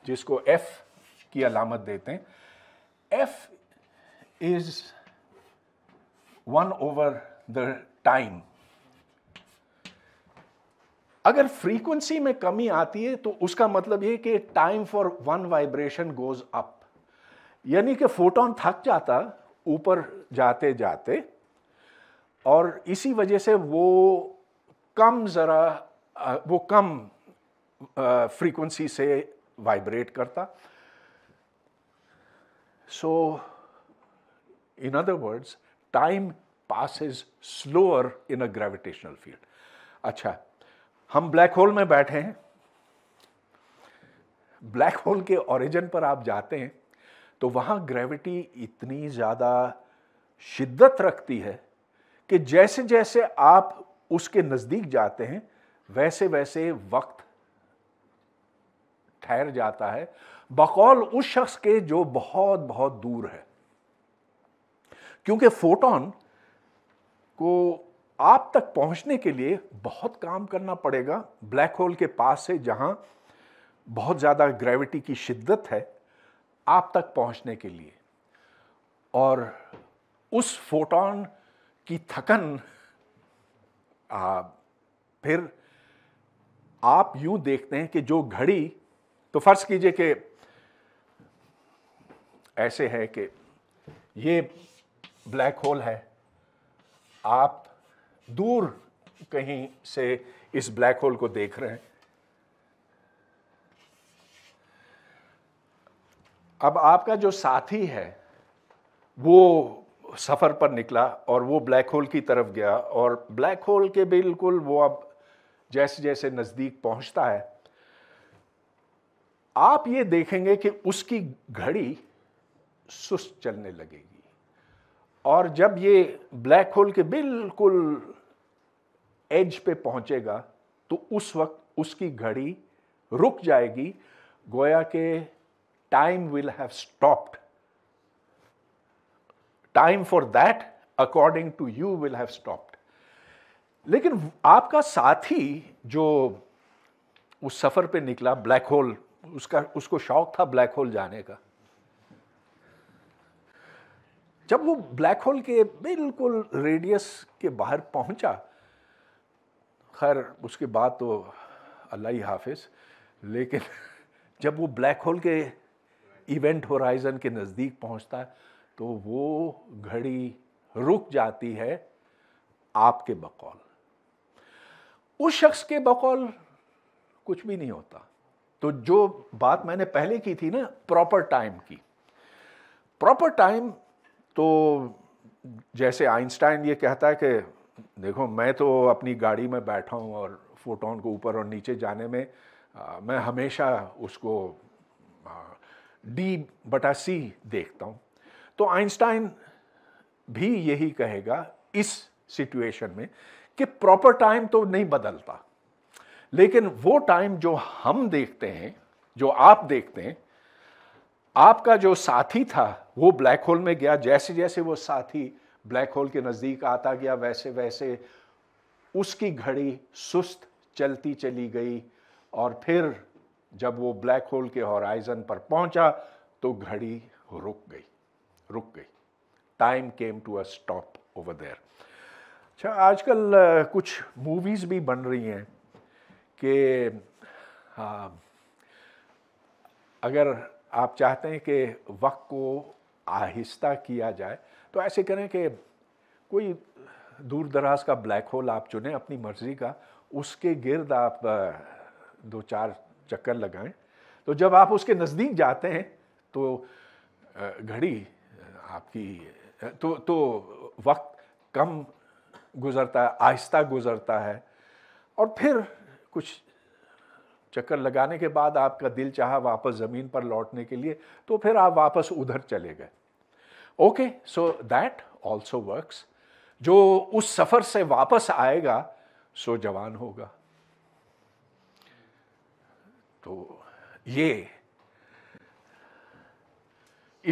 जिसको एफ की अलामत देते हैं f is 1 over the time अगर फ्रीक्वेंसी में कमी आती है तो उसका मतलब ये कि time for one vibration goes up यानी कि फोटोन थक जाता ऊपर जाते जाते और इसी वजह से वो कम ज़रा वो कम फ्रीक्वेंसी से वाइब्रेट करता So, in other words, time passes slower in a gravitational field. अच्छा हम ब्लैक होल में बैठे हैं ब्लैक होल के ओरिजिन पर आप जाते हैं तो वहां ग्रेविटी इतनी ज़्यादा शिद्दत रखती है कि जैसे जैसे आप उसके नज़दीक जाते हैं वैसे वैसे वक्त ठहर जाता है बकौल उस शख्स के जो बहुत बहुत दूर है क्योंकि फोटोन को आप तक पहुंचने के लिए बहुत काम करना पड़ेगा ब्लैक होल के पास से जहां बहुत ज़्यादा ग्रेविटी की शिद्दत है आप तक पहुंचने के लिए और उस फोटोन की थकन आ, फिर आप यूं देखते हैं कि जो घड़ी तो फर्ज कीजिए कि ऐसे है कि ये ब्लैक होल है आप दूर कहीं से इस ब्लैक होल को देख रहे हैं अब आपका जो साथी है वो सफ़र पर निकला और वो ब्लैक होल की तरफ गया और ब्लैक होल के बिल्कुल वो अब जैसे जैसे नज़दीक पहुंचता है आप ये देखेंगे कि उसकी घड़ी सुस्त चलने लगेगी और जब ये ब्लैक होल के बिल्कुल एज पे पहुंचेगा तो उस वक्त उसकी घड़ी रुक जाएगी गोया के time will have stopped time for that according to you will have stopped लेकिन आपका साथी जो उस सफ़र पे निकला ब्लैक होल उसका उसको शौक था ब्लैक होल जाने का जब वो ब्लैक होल के बिल्कुल रेडियस के बाहर पहुंचा खैर उसके बाद तो अल्लाह ही हाफिज लेकिन जब वो ब्लैक होल के इवेंट होराइजन के नज़दीक पहुंचता है तो वो घड़ी रुक जाती है आपके बकौल उस शख्स के बकौल कुछ भी नहीं होता तो जो बात मैंने पहले की थी ना प्रॉपर टाइम की प्रॉपर टाइम तो जैसे आइंस्टाइन ये कहता है कि देखो मैं तो अपनी गाड़ी में बैठा हूँ और फोटोन को ऊपर और नीचे जाने में आ, मैं हमेशा उसको डी बटा सी देखता हूँ तो आइंस्टाइन भी यही कहेगा इस सिचुएशन में कि प्रॉपर टाइम तो नहीं बदलता लेकिन वो टाइम जो हम देखते हैं जो आप देखते हैं आपका जो साथी था वो ब्लैक होल में गया जैसे जैसे वो साथी ब्लैक होल के नज़दीक आता गया वैसे वैसे उसकी घड़ी सुस्त चलती चली गई और फिर जब वो ब्लैक होल के हॉराइजन पर पहुंचा तो घड़ी रुक गई रुक गई time came to a stop over there अच्छा आजकल कुछ मूवीज़ भी बन रही हैं कि हाँ, अगर आप चाहते हैं कि वक्त को आहिस्ता किया जाए तो ऐसे करें कि कोई दूर दराज का ब्लैक होल आप चुनें अपनी मर्ज़ी का उसके गिर्द आप दो चार चक्कर लगाएं तो जब आप उसके नज़दीक जाते हैं तो घड़ी आपकी तो तो वक्त कम गुज़रता है आहिस्ता गुज़रता है और फिर कुछ चक्कर लगाने के बाद आपका दिल चाहा वापस ज़मीन पर लौटने के लिए तो फिर आप वापस उधर चले गए okay so that also works जो उस सफ़र से वापस आएगा सो जवान होगा तो ये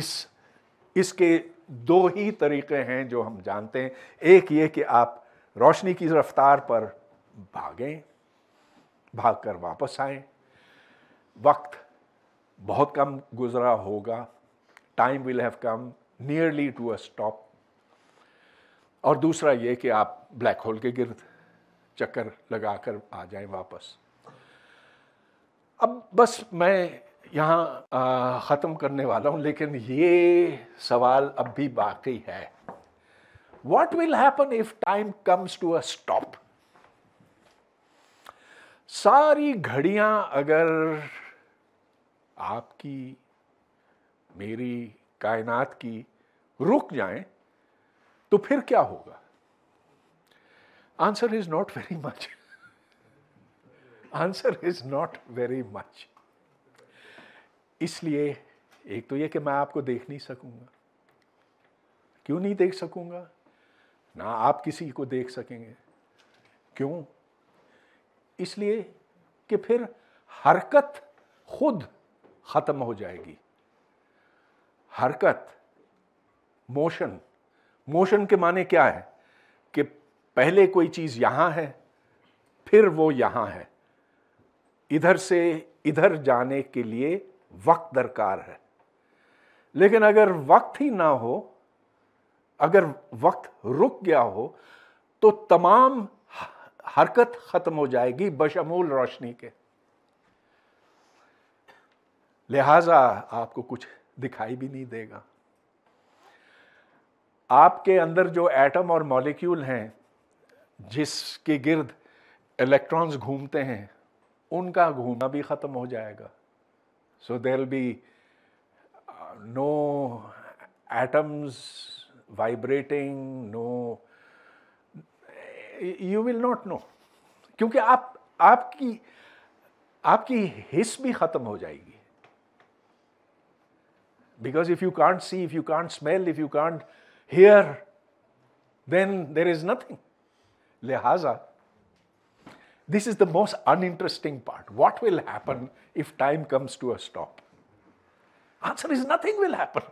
इस इसके दो ही तरीके हैं जो हम जानते हैं एक ये कि आप रोशनी की रफ्तार पर भागें भागकर वापस आए वक्त बहुत कम गुजरा होगा time will have come nearly to a stop और दूसरा ये कि आप ब्लैक होल के गिर्द चक्कर लगाकर आ जाएं वापस अब बस मैं यहाँ ख़त्म करने वाला हूँ लेकिन ये सवाल अब भी बाकी है what will happen if time comes to a stop सारी घड़ियां अगर आपकी मेरी कायनात की रुक जाएं तो फिर क्या होगा answer is not very much answer is not very much इसलिए एक तो यह कि मैं आपको देख नहीं सकूंगा क्यों नहीं देख सकूंगा ना आप किसी को देख सकेंगे क्यों इसलिए कि फिर हरकत खुद ख़त्म हो जाएगी हरकत मोशन मोशन के माने क्या है कि पहले कोई चीज़ यहां है फिर वो यहां है इधर से इधर जाने के लिए वक्त दरकार है लेकिन अगर वक्त ही ना हो अगर वक्त रुक गया हो तो तमाम हरकत ख़त्म हो जाएगी बशमूल रोशनी के लिहाजा आपको कुछ दिखाई भी नहीं देगा आपके अंदर जो एटम और मॉलिक्यूल हैं जिसके गिर्द इलेक्ट्रॉन्स घूमते हैं उनका घूमना भी ख़त्म हो जाएगा so there be no atoms vibrating no you will not know क्योंकि आप आपकी आपकी हिस भी खत्म हो जाएगी because if you can't see if you can't smell if you can't hear then there is nothing लिहाजा this is the most uninteresting part what will happen if time comes to a stop answer is nothing will happen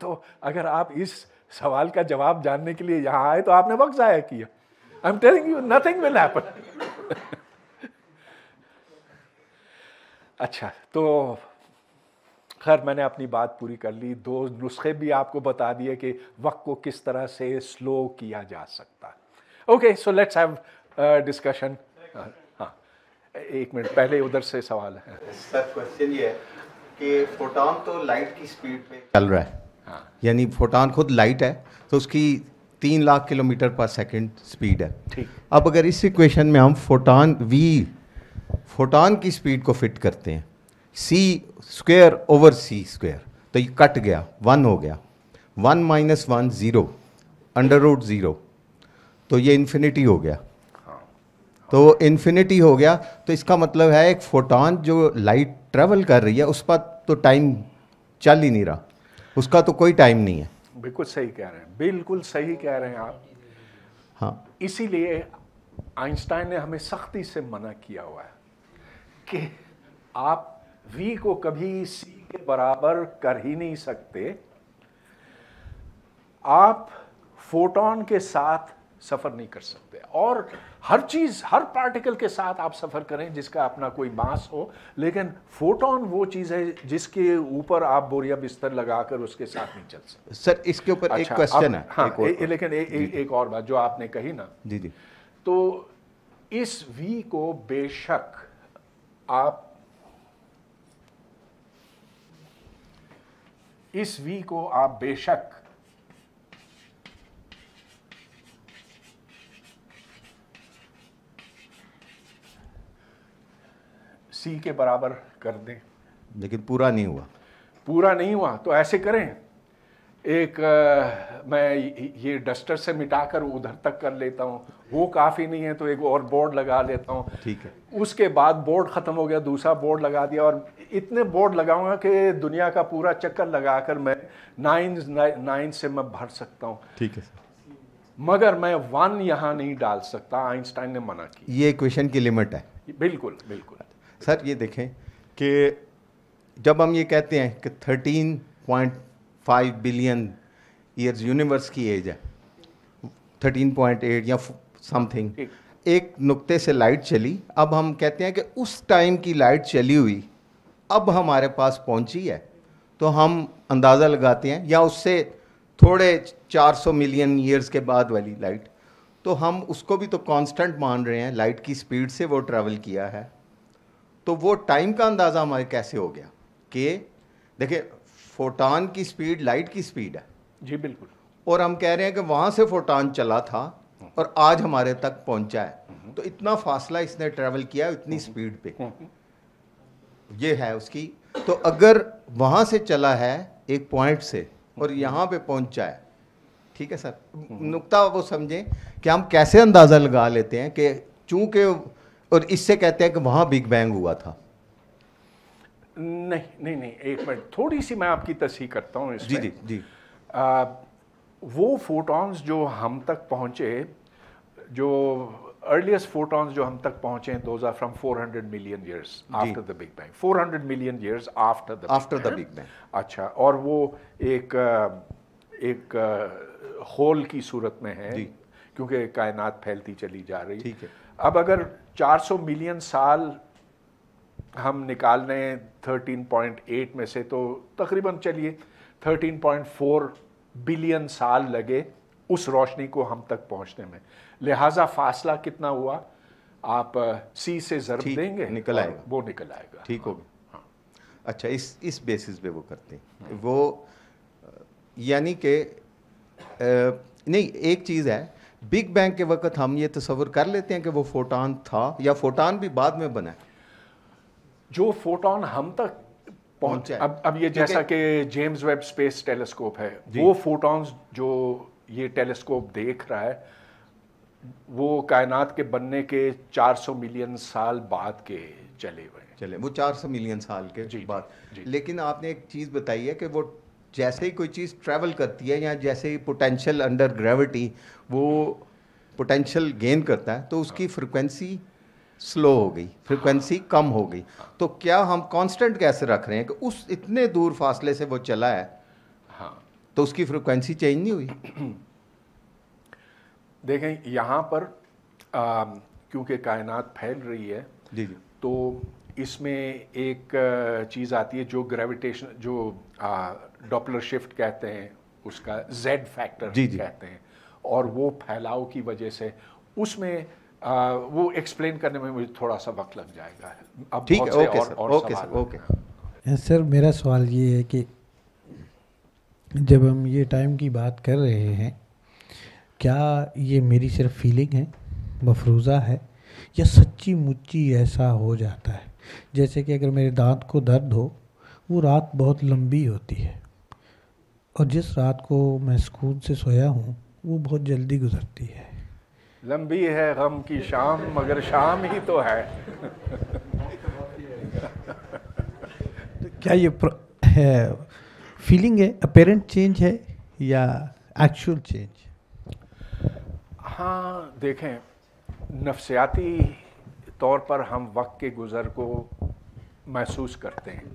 तो अगर आप इस सवाल का जवाब जानने के लिए यहां आए तो आपने वक्त ज़ाया किया I am telling you nothing will happen अच्छा तो खैर मैंने अपनी बात पूरी कर ली दो नुस्खे भी आपको बता दिए कि वक्त को किस तरह से स्लो किया जा सकता okay so let's have discussion हाँ एक मिनट पहले उधर से सवाल है सर क्वेश्चन ये है कि फोटोन तो लाइट की स्पीड पे चल रहा है हाँ। यानी फोटान खुद लाइट है तो उसकी तीन लाख किलोमीटर पर सेकंड स्पीड है ठीक अब अगर इस इक्वेशन में हम फोटान वी फोटान की स्पीड को फिट करते हैं C square over C square तो ये कट गया वन हो गया one minus one zero under root zero तो ये इन्फिनिटी हो गया हाँ। तो इन्फिनिटी हो गया तो इसका मतलब है एक फोटान जो लाइट ट्रेवल कर रही है उस पर तो टाइम चल ही नहीं रहा उसका तो कोई टाइम नहीं है बिल्कुल सही कह रहे हैं बिल्कुल सही कह रहे हैं आप हाँ इसीलिए आइंस्टाइन ने हमें सख्ती से मना किया हुआ है कि आप वी को कभी सी के बराबर कर ही नहीं सकते आप फोटोन के साथ सफ़र नहीं कर सकते और हर चीज़ हर पार्टिकल के साथ आप सफ़र करें जिसका अपना कोई मास हो लेकिन फोटोन वो चीज़ है जिसके ऊपर आप बोरिया बिस्तर लगाकर उसके साथ नहीं चल सकते सर इसके ऊपर अच्छा, एक क्वेश्चन है हाँ, एक और, ए, लेकिन ए, ए, एक और बात जो आपने कही ना जी जी तो इस वी को बेशक आप इस वी को आप बेशक सी के बराबर कर दें लेकिन पूरा नहीं हुआ पूरा नहीं हुआ तो ऐसे करें एक आ, मैं ये डस्टर से मिटाकर उधर तक कर लेता हूँ वो काफ़ी नहीं है तो एक और बोर्ड लगा लेता हूँ ठीक है उसके बाद बोर्ड ख़त्म हो गया दूसरा बोर्ड लगा दिया और इतने बोर्ड लगाऊंगा कि दुनिया का पूरा चक्कर लगाकर मैं नाइन नाइन से मैं भर सकता हूँ ठीक है मगर मैं वन यहाँ नहीं डाल सकता आइंस्टाइन ने मना किया ये क्वेश्चन की लिमिट है बिल्कुल बिल्कुल सर ये देखें कि जब हम ये कहते हैं कि thirteen point five billion years universe की एज है थर्टीन पॉइंट एट या समथिंग एक नुक्ते से लाइट चली अब हम कहते हैं कि उस टाइम की लाइट चली हुई अब हमारे पास पहुंची है तो हम अंदाज़ा लगाते हैं या उससे थोड़े 400 मिलियन ईयर्स के बाद वाली लाइट तो हम उसको भी तो कांस्टेंट मान रहे हैं लाइट की स्पीड से वो ट्रैवल किया है तो वो टाइम का अंदाज़ा हमारे कैसे हो गया कि देखिए फोटान की स्पीड लाइट की स्पीड है जी बिल्कुल और हम कह रहे हैं कि वहाँ से फोटान चला था हम्म। और आज हमारे तक पहुँचा है हम्म। तो इतना फासला इसने ट्रैवल किया इतनी स्पीड हम्म। पे ये है उसकी तो अगर वहाँ से चला है एक पॉइंट से और यहाँ पे पहुँचा है ठीक है सर नुकता वो समझें कि हम कैसे अंदाज़ा लगा लेते हैं कि चूँकि और इससे कहते हैं कि वहां बिग बैंग हुआ था नहीं नहीं नहीं एक मिनट थोड़ी सी मैं आपकी तस्ह करता हूँ जी जी जी आ, वो फोटॉन्स जो हम तक पहुँचे जो अर्लीस्ट फोटॉन्स जो हम तक पहुँचे दो are from 400 million years after the big bang 400 million years after the after the big bang अच्छा और वो एक एक होल की सूरत में है क्योंकि कायनात फैलती चली जा रही है अब अगर 400 मिलियन साल हम निकाल रहे हैं 13.8 में से तो तकरीबन चलिए 13.4 बिलियन साल लगे उस रोशनी को हम तक पहुंचने में लिहाजा फासला कितना हुआ आप सी से ज़रब देंगे निकल हाँ, आएगा वो निकल आएगा ठीक होगा हाँ। अच्छा इस इस बेसिस पे वो करते हैं हाँ। वो यानी कि नहीं एक चीज़ है बिग बैंग के वक्त हम ये तस्वर कर लेते हैं कि वो फोटान था या फोटान भी बाद में बना जो फोटान हम तक पहुंचे अब अब ये जैसा कि जेम्स वेब स्पेस टेलीस्कोप है वो फोटॉन्स जो ये टेलीस्कोप देख रहा है वो कायनात के बनने के 400 मिलियन साल बाद के चले हुए चले वो 400 मिलियन साल के जी, बाद जी, लेकिन आपने एक चीज़ बताई है कि वो जैसे ही कोई चीज़ ट्रैवल करती है या जैसे ही पोटेंशियल अंडर ग्रेविटी वो पोटेंशियल गेन करता है तो उसकी फ्रिक्वेंसी स्लो हो गई फ्रिक्वेंसी कम हो गई तो क्या हम कांस्टेंट कैसे रख रहे हैं कि उस इतने दूर फासले से वो चला है हाँ तो उसकी फ्रिक्वेंसी चेंज नहीं हुई देखें यहाँ पर क्योंकि कायनात फैल रही है जी जी तो इसमें एक चीज़ आती है जो ग्रेविटेशन जो आ, डॉपलर शिफ्ट कहते हैं उसका जेड फैक्टर जी जी। कहते हैं और वो फैलाव की वजह से उसमें आ, वो एक्सप्लेन करने में मुझे थोड़ा सा वक्त लग जाएगा अब ठीक है ओके और, सर और ओके सर ओके हाँ, सर मेरा सवाल ये है कि जब हम ये टाइम की बात कर रहे हैं क्या ये मेरी सिर्फ फीलिंग है मफरूज़ा है या सच्ची मुच्ची ऐसा हो जाता है जैसे कि अगर मेरे दांत को दर्द हो वो रात बहुत लंबी होती है और जिस रात को मैं सुकून से सोया हूँ वो बहुत जल्दी गुजरती है लंबी है गम की शाम मगर शाम ही तो है तो क्या ये है फीलिंग है अपेरेंट चेंज है या एक्चुअल चेंज हाँ देखें नफसियाती तौर पर हम वक्त के गुज़र को महसूस करते हैं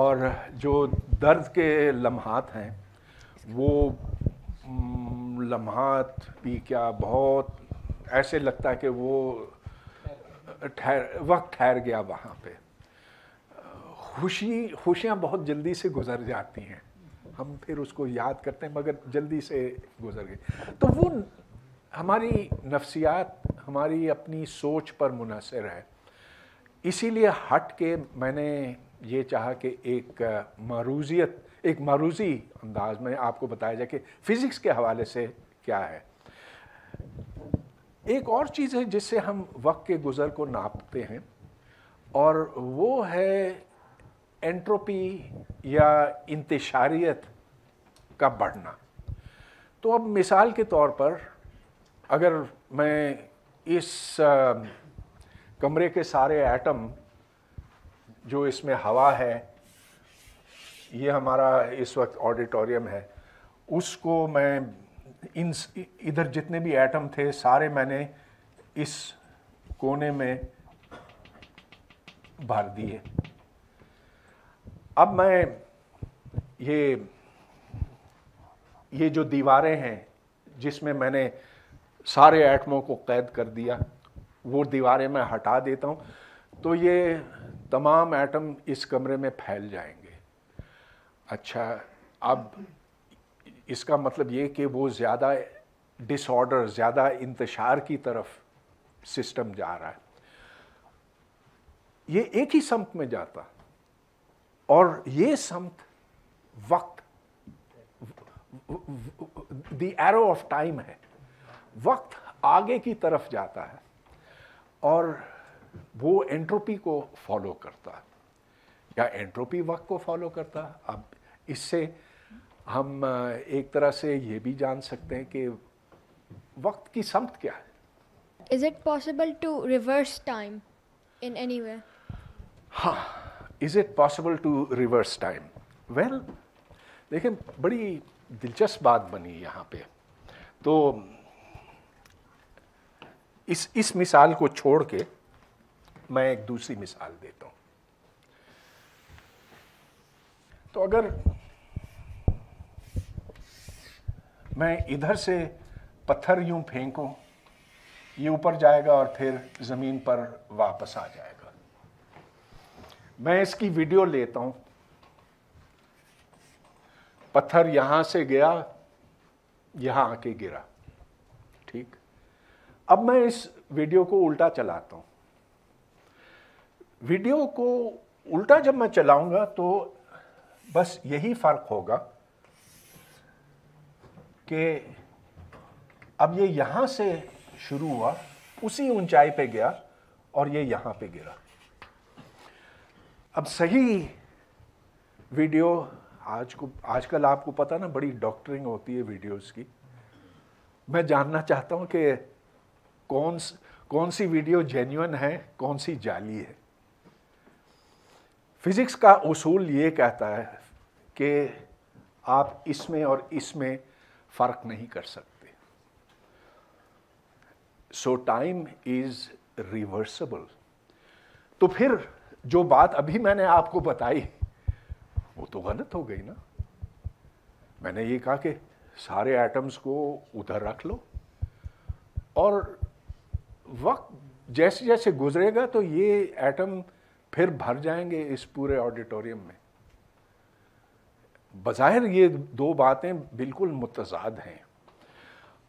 और जो दर्द के लम्हात हैं वो लम्हात भी क्या बहुत ऐसे लगता है कि वो ठहर वक्त ठहर गया वहाँ पे खुशी खुशियाँ बहुत जल्दी से गुजर जाती हैं हम फिर उसको याद करते हैं मगर जल्दी से गुजर गई तो वो हमारी नफसियात हमारी अपनी सोच पर मुनसर है इसीलिए हट के मैंने ये चाह कि एक मरूजियत एक मरूजी अंदाज में आपको बताया जाए कि फ़िज़िक्स के हवाले से क्या है एक और चीज़ है जिससे हम वक्त के गुज़र को नापते हैं और वो है एंट्रोपी या इंतशारियत का बढ़ना तो अब मिसाल के तौर पर अगर मैं इस कमरे के सारे एटम जो इसमें हवा है ये हमारा इस वक्त ऑडिटोरियम है उसको मैं इन इधर जितने भी एटम थे सारे मैंने इस कोने में भर दिए अब मैं ये ये जो दीवारें हैं जिसमें मैंने सारे एटमों को कैद कर दिया वो दीवारें मैं हटा देता हूँ तो ये तमाम एटम इस कमरे में फैल जाएंगे अच्छा अब इसका मतलब ये कि वो ज़्यादा डिसऑर्डर ज़्यादा इंतशार की तरफ सिस्टम जा रहा है ये एक ही समत में जाता और ये समत वक्त द एरो ऑफ टाइम है वक्त आगे की तरफ जाता है और वो एंट्रोपी को फॉलो करता या एंट्रोपी वक्त को फॉलो करता अब इससे हम एक तरह से ये भी जान सकते हैं कि वक्त की समत क्या है is it possible to reverse time in any way हाँ is it possible to reverse time well देखें बड़ी दिलचस्प बात बनी यहाँ पे तो इस इस मिसाल को छोड़ के मैं एक दूसरी मिसाल देता हूं तो अगर मैं इधर से पत्थर यूं फेंकूं ये ऊपर जाएगा और फिर ज़मीन पर वापस आ जाएगा मैं इसकी वीडियो लेता हूं पत्थर यहां से गया यहां आके गिरा ठीक अब मैं इस वीडियो को उल्टा चलाता हूं वीडियो को उल्टा जब मैं चलाऊंगा तो बस यही फ़र्क होगा कि अब ये यहां से शुरू हुआ उसी ऊंचाई पे गया और ये यहां पे गिरा अब सही वीडियो आज को आजकल आपको पता ना बड़ी डॉक्टरिंग होती है वीडियोस की मैं जानना चाहता हूं कि कौन कौन सी वीडियो जेन्यून है कौन सी जाली है फिज़िक्स का उसूल ये कहता है कि आप इसमें और इसमें फ़र्क नहीं कर सकते सो टाइम इज़ रिवर्सबल तो फिर जो बात अभी मैंने आपको बताई वो तो गलत हो गई ना मैंने ये कहा कि सारे एटम्स को उधर रख लो और वक्त जैसे जैसे गुजरेगा तो ये एटम फिर भर जाएंगे इस पूरे ऑडिटोरियम में बज़ाहिर ये दो बातें बिल्कुल मुतजाद हैं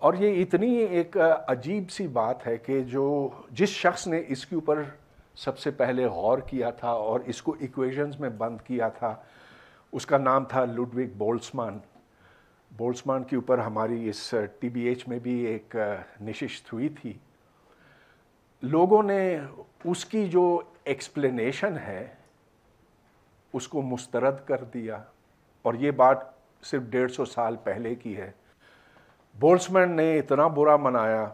और ये इतनी एक अजीब सी बात है कि जो जिस शख्स ने इसके ऊपर सबसे पहले गौर किया था और इसको इक्वेशंस में बंद किया था उसका नाम था लुडविक बोल्समान बोल्समान के ऊपर हमारी इस टीबीएच में भी एक निशिश हुई थी लोगों ने उसकी जो एक्सप्लेनेशन है उसको मुस्तरद कर दिया और ये बात सिर्फ डेढ़ सौ साल पहले की है बोल्समैन ने इतना बुरा मनाया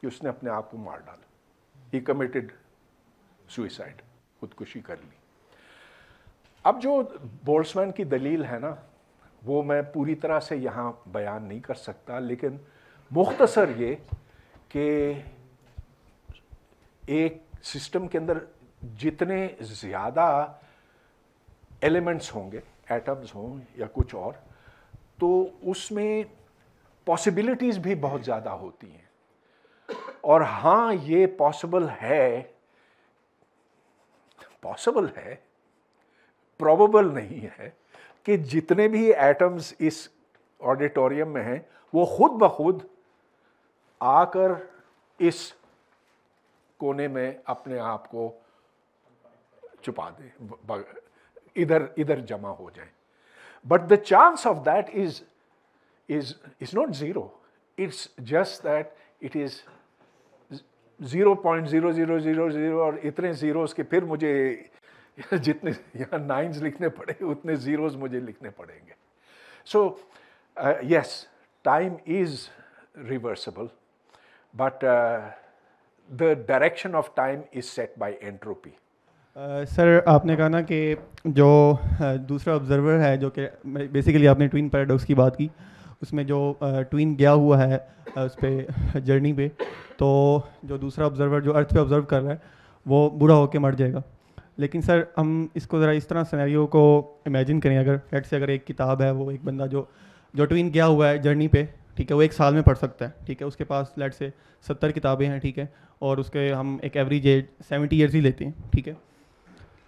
कि उसने अपने आप को मार डाला ही कमिटेड सुइसाइड खुदकुशी कर ली अब जो बोल्समैन की दलील है ना वो मैं पूरी तरह से यहाँ बयान नहीं कर सकता लेकिन मुख्तसर ये कि एक सिस्टम के अंदर जितने ज़्यादा एलिमेंट्स होंगे एटम्स हों या कुछ और तो उसमें पॉसिबिलिटीज़ भी बहुत ज़्यादा होती हैं और हाँ ये पॉसिबल है पॉसिबल है प्रोबेबल नहीं है कि जितने भी एटम्स इस ऑडिटोरियम में हैं वो खुद ब खुद आकर इस कोने में अपने आप को छुपा दे इधर इधर जमा हो जाए but the chance of that is is is not zero it's just that it is zero point zero zero zero zero और इतने जीरोस के फिर मुझे जितने यहाँ नाइन्स लिखने पड़े उतने जीरोस मुझे लिखने पड़ेंगे so yes time is reversible but the direction of time is set by entropy. Sir uh, आपने कहा ना कि जो uh, दूसरा ऑब्जर्वर है जो कि बेसिकली आपने ट्विन पैराडॉक्स की बात की उसमें जो ट्विन uh, गया हुआ है uh, उस पर जर्नी पे तो जो दूसरा ऑब्जर्वर जो अर्थ पे ऑब्जर्व कर रहा है वो बुरा होकर मर जाएगा लेकिन सर हम इसको ज़रा इस तरह सिनेरियो को इमेजिन करें अगर लेट से अगर एक किताब है वो एक बंदा जो जो ट्विन गया हुआ है जर्नी पे ठीक है वो एक साल में पढ़ सकता है ठीक है उसके पास लेट से सत्तर किताबें हैं ठीक है और उसके हम एक एवरेज एज सेवेंटी ईयर्स ही लेते हैं ठीक है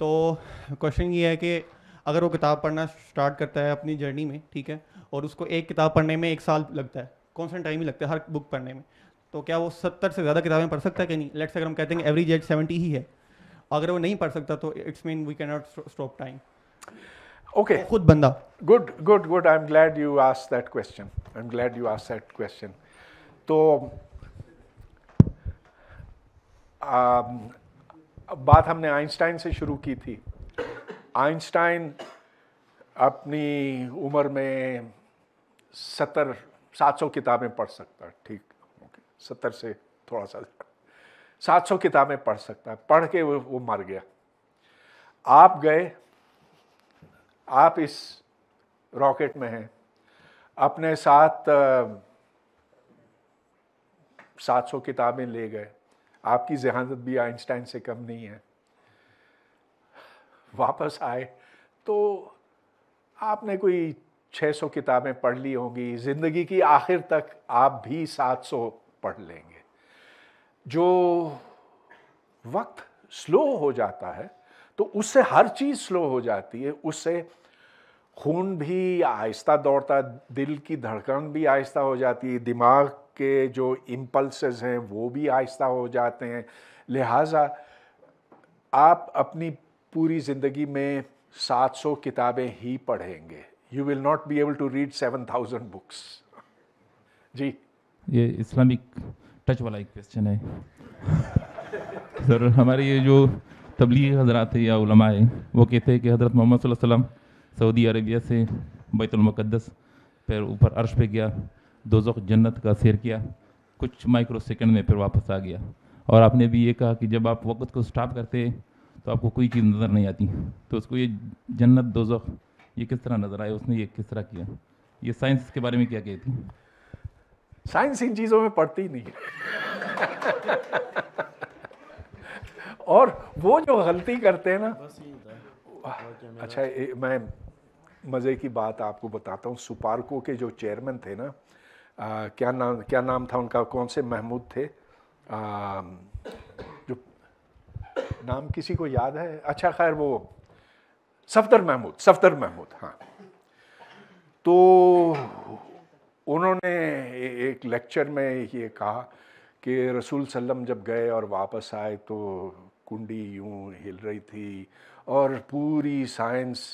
तो क्वेश्चन ये है कि अगर वो किताब पढ़ना स्टार्ट करता है अपनी जर्नी में ठीक है और उसको एक किताब पढ़ने में एक साल लगता है कॉन्सेंट टाइम ही लगता है हर बुक पढ़ने में तो क्या वो सत्तर से ज़्यादा किताबें पढ़ सकता है कि नहीं लेट्स अगर हम कहते हैं एवरेज एज सेवेंटी ही है अगर वो नहीं पढ़ सकता तो it's mean we can not stop time okay खुद बंदा good good good I am glad you ask that question I am glad you ask that question तो बात हमने आइंस्टाइन से शुरू की थी आइंस्टाइन अपनी उम्र में सत्तर सात सौ किताबें पढ़ सकता है ठीक ओके सत्तर से थोड़ा सा सात सौ किताबें पढ़ सकता है पढ़ के वो वो मर गया आप गए आप इस रॉकेट में हैं अपने साथ सात सौ किताबें ले गए आपकी जहानत भी आइंस्टाइन से कम नहीं है वापस आए तो आपने कोई 600 किताबें पढ़ ली होंगी ज़िंदगी की आखिर तक आप भी 700 पढ़ लेंगे जो वक्त स्लो हो जाता है तो उससे हर चीज़ स्लो हो जाती है उससे खून भी आहिस्ता दौड़ता दिल की धड़कन भी आहिस्ता हो जाती है दिमाग के जो इम्पल्सेस हैं वो भी आहिस्ता हो जाते हैं लिहाजा आप अपनी पूरी ज़िंदगी में 700 किताबें ही पढ़ेंगे you will not be able to read 7000 books जी ये इस्लामिक टच वाला एक क्वेश्चन है सर हमारे ये जो तबलीगी हजरात है या उलमा है वो कहते हैं कि हज़रत मोहम्मद सऊदी अरबिया से बैतुलमक़दस पर ऊपर अर्श पे गया दोजख जन्नत का सैर किया कुछ माइक्रो सेकेंड में फिर वापस आ गया और आपने भी ये कहा कि जब आप वक्त को स्टॉप करते तो आपको कोई चीज़ नज़र नहीं आती तो उसको ये जन्नत दोजख ये किस तरह नज़र आया उसने ये किस तरह किया ये साइंस के बारे में क्या कही थी साइंस इन चीज़ों में पढ़ती ही नहीं और वो जो गलती करते हैं ना अच्छा मैं मज़े की बात आपको बताता हूँ सुपारको के जो चेयरमैन थे ना आ, क्या नाम क्या नाम था उनका कौन से महमूद थे आ, जो नाम किसी को याद है अच्छा खैर वो सफदर महमूद सफदर महमूद हाँ तो उन्होंने एक लेक्चर में ये कहा कि रसूल सल्लम जब गए और वापस आए तो कुंडी यूं हिल रही थी और पूरी साइंस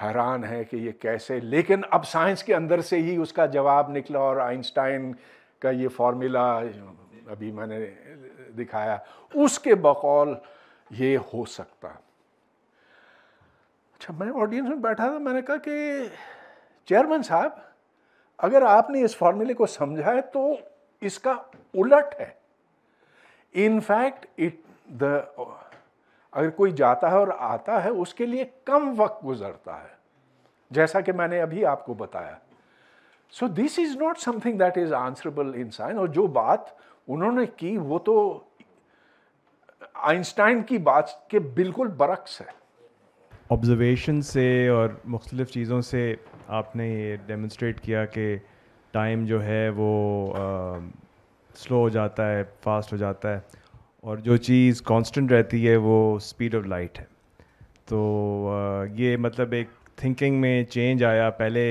हैरान है कि ये कैसे लेकिन अब साइंस के अंदर से ही उसका जवाब निकला और आइंस्टाइन का ये फॉर्मूला अभी मैंने दिखाया उसके बकौल ये हो सकता अच्छा मैं ऑडियंस में बैठा था मैंने कहा कि चेयरमैन साहब अगर आपने इस फॉर्मूले को समझा है तो इसका उलट है इनफैक्ट इट द अगर कोई जाता है और आता है उसके लिए कम वक्त गुजरता है जैसा कि मैंने अभी आपको बताया so this is not something that is answerable in science और जो बात उन्होंने की वो तो आइंस्टाइन की बात के बिल्कुल बरक्स है ऑब्जर्वेशन से और मुख्तलिफ़ चीज़ों से आपने ये डेमोस्ट्रेट किया कि टाइम जो है वो स्लो हो जाता है फास्ट हो जाता है और जो चीज़ कांस्टेंट रहती है वो स्पीड ऑफ लाइट है तो ये मतलब एक थिंकिंग में चेंज आया पहले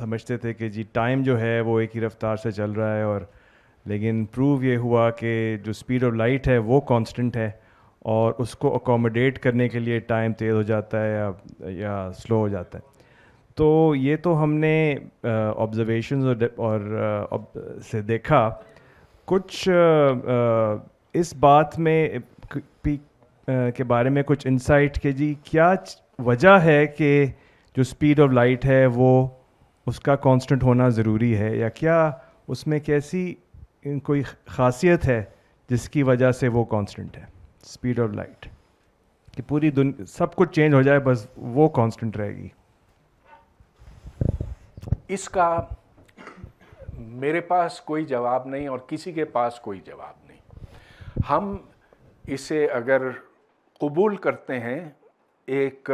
समझते थे कि जी टाइम जो है वो एक ही रफ्तार से चल रहा है और लेकिन प्रूव ये हुआ कि जो स्पीड ऑफ लाइट है वो कांस्टेंट है और उसको अकोमोडेट करने के लिए टाइम तेज़ हो जाता है या या स्लो हो जाता है तो ये तो हमने ऑब्जर्वेशन और, और आ, से देखा कुछ आ, आ, इस बात में पी के बारे में कुछ इंसाइट के जी क्या वजह है कि जो स्पीड ऑफ लाइट है वो उसका कांस्टेंट होना ज़रूरी है या क्या उसमें कैसी कोई खासियत है जिसकी वजह से वो कांस्टेंट है स्पीड ऑफ लाइट कि पूरी दुन सब कुछ चेंज हो जाए बस वो कांस्टेंट रहेगी इसका मेरे पास कोई जवाब नहीं और किसी के पास कोई जवाब हम इसे अगर कबूल करते हैं एक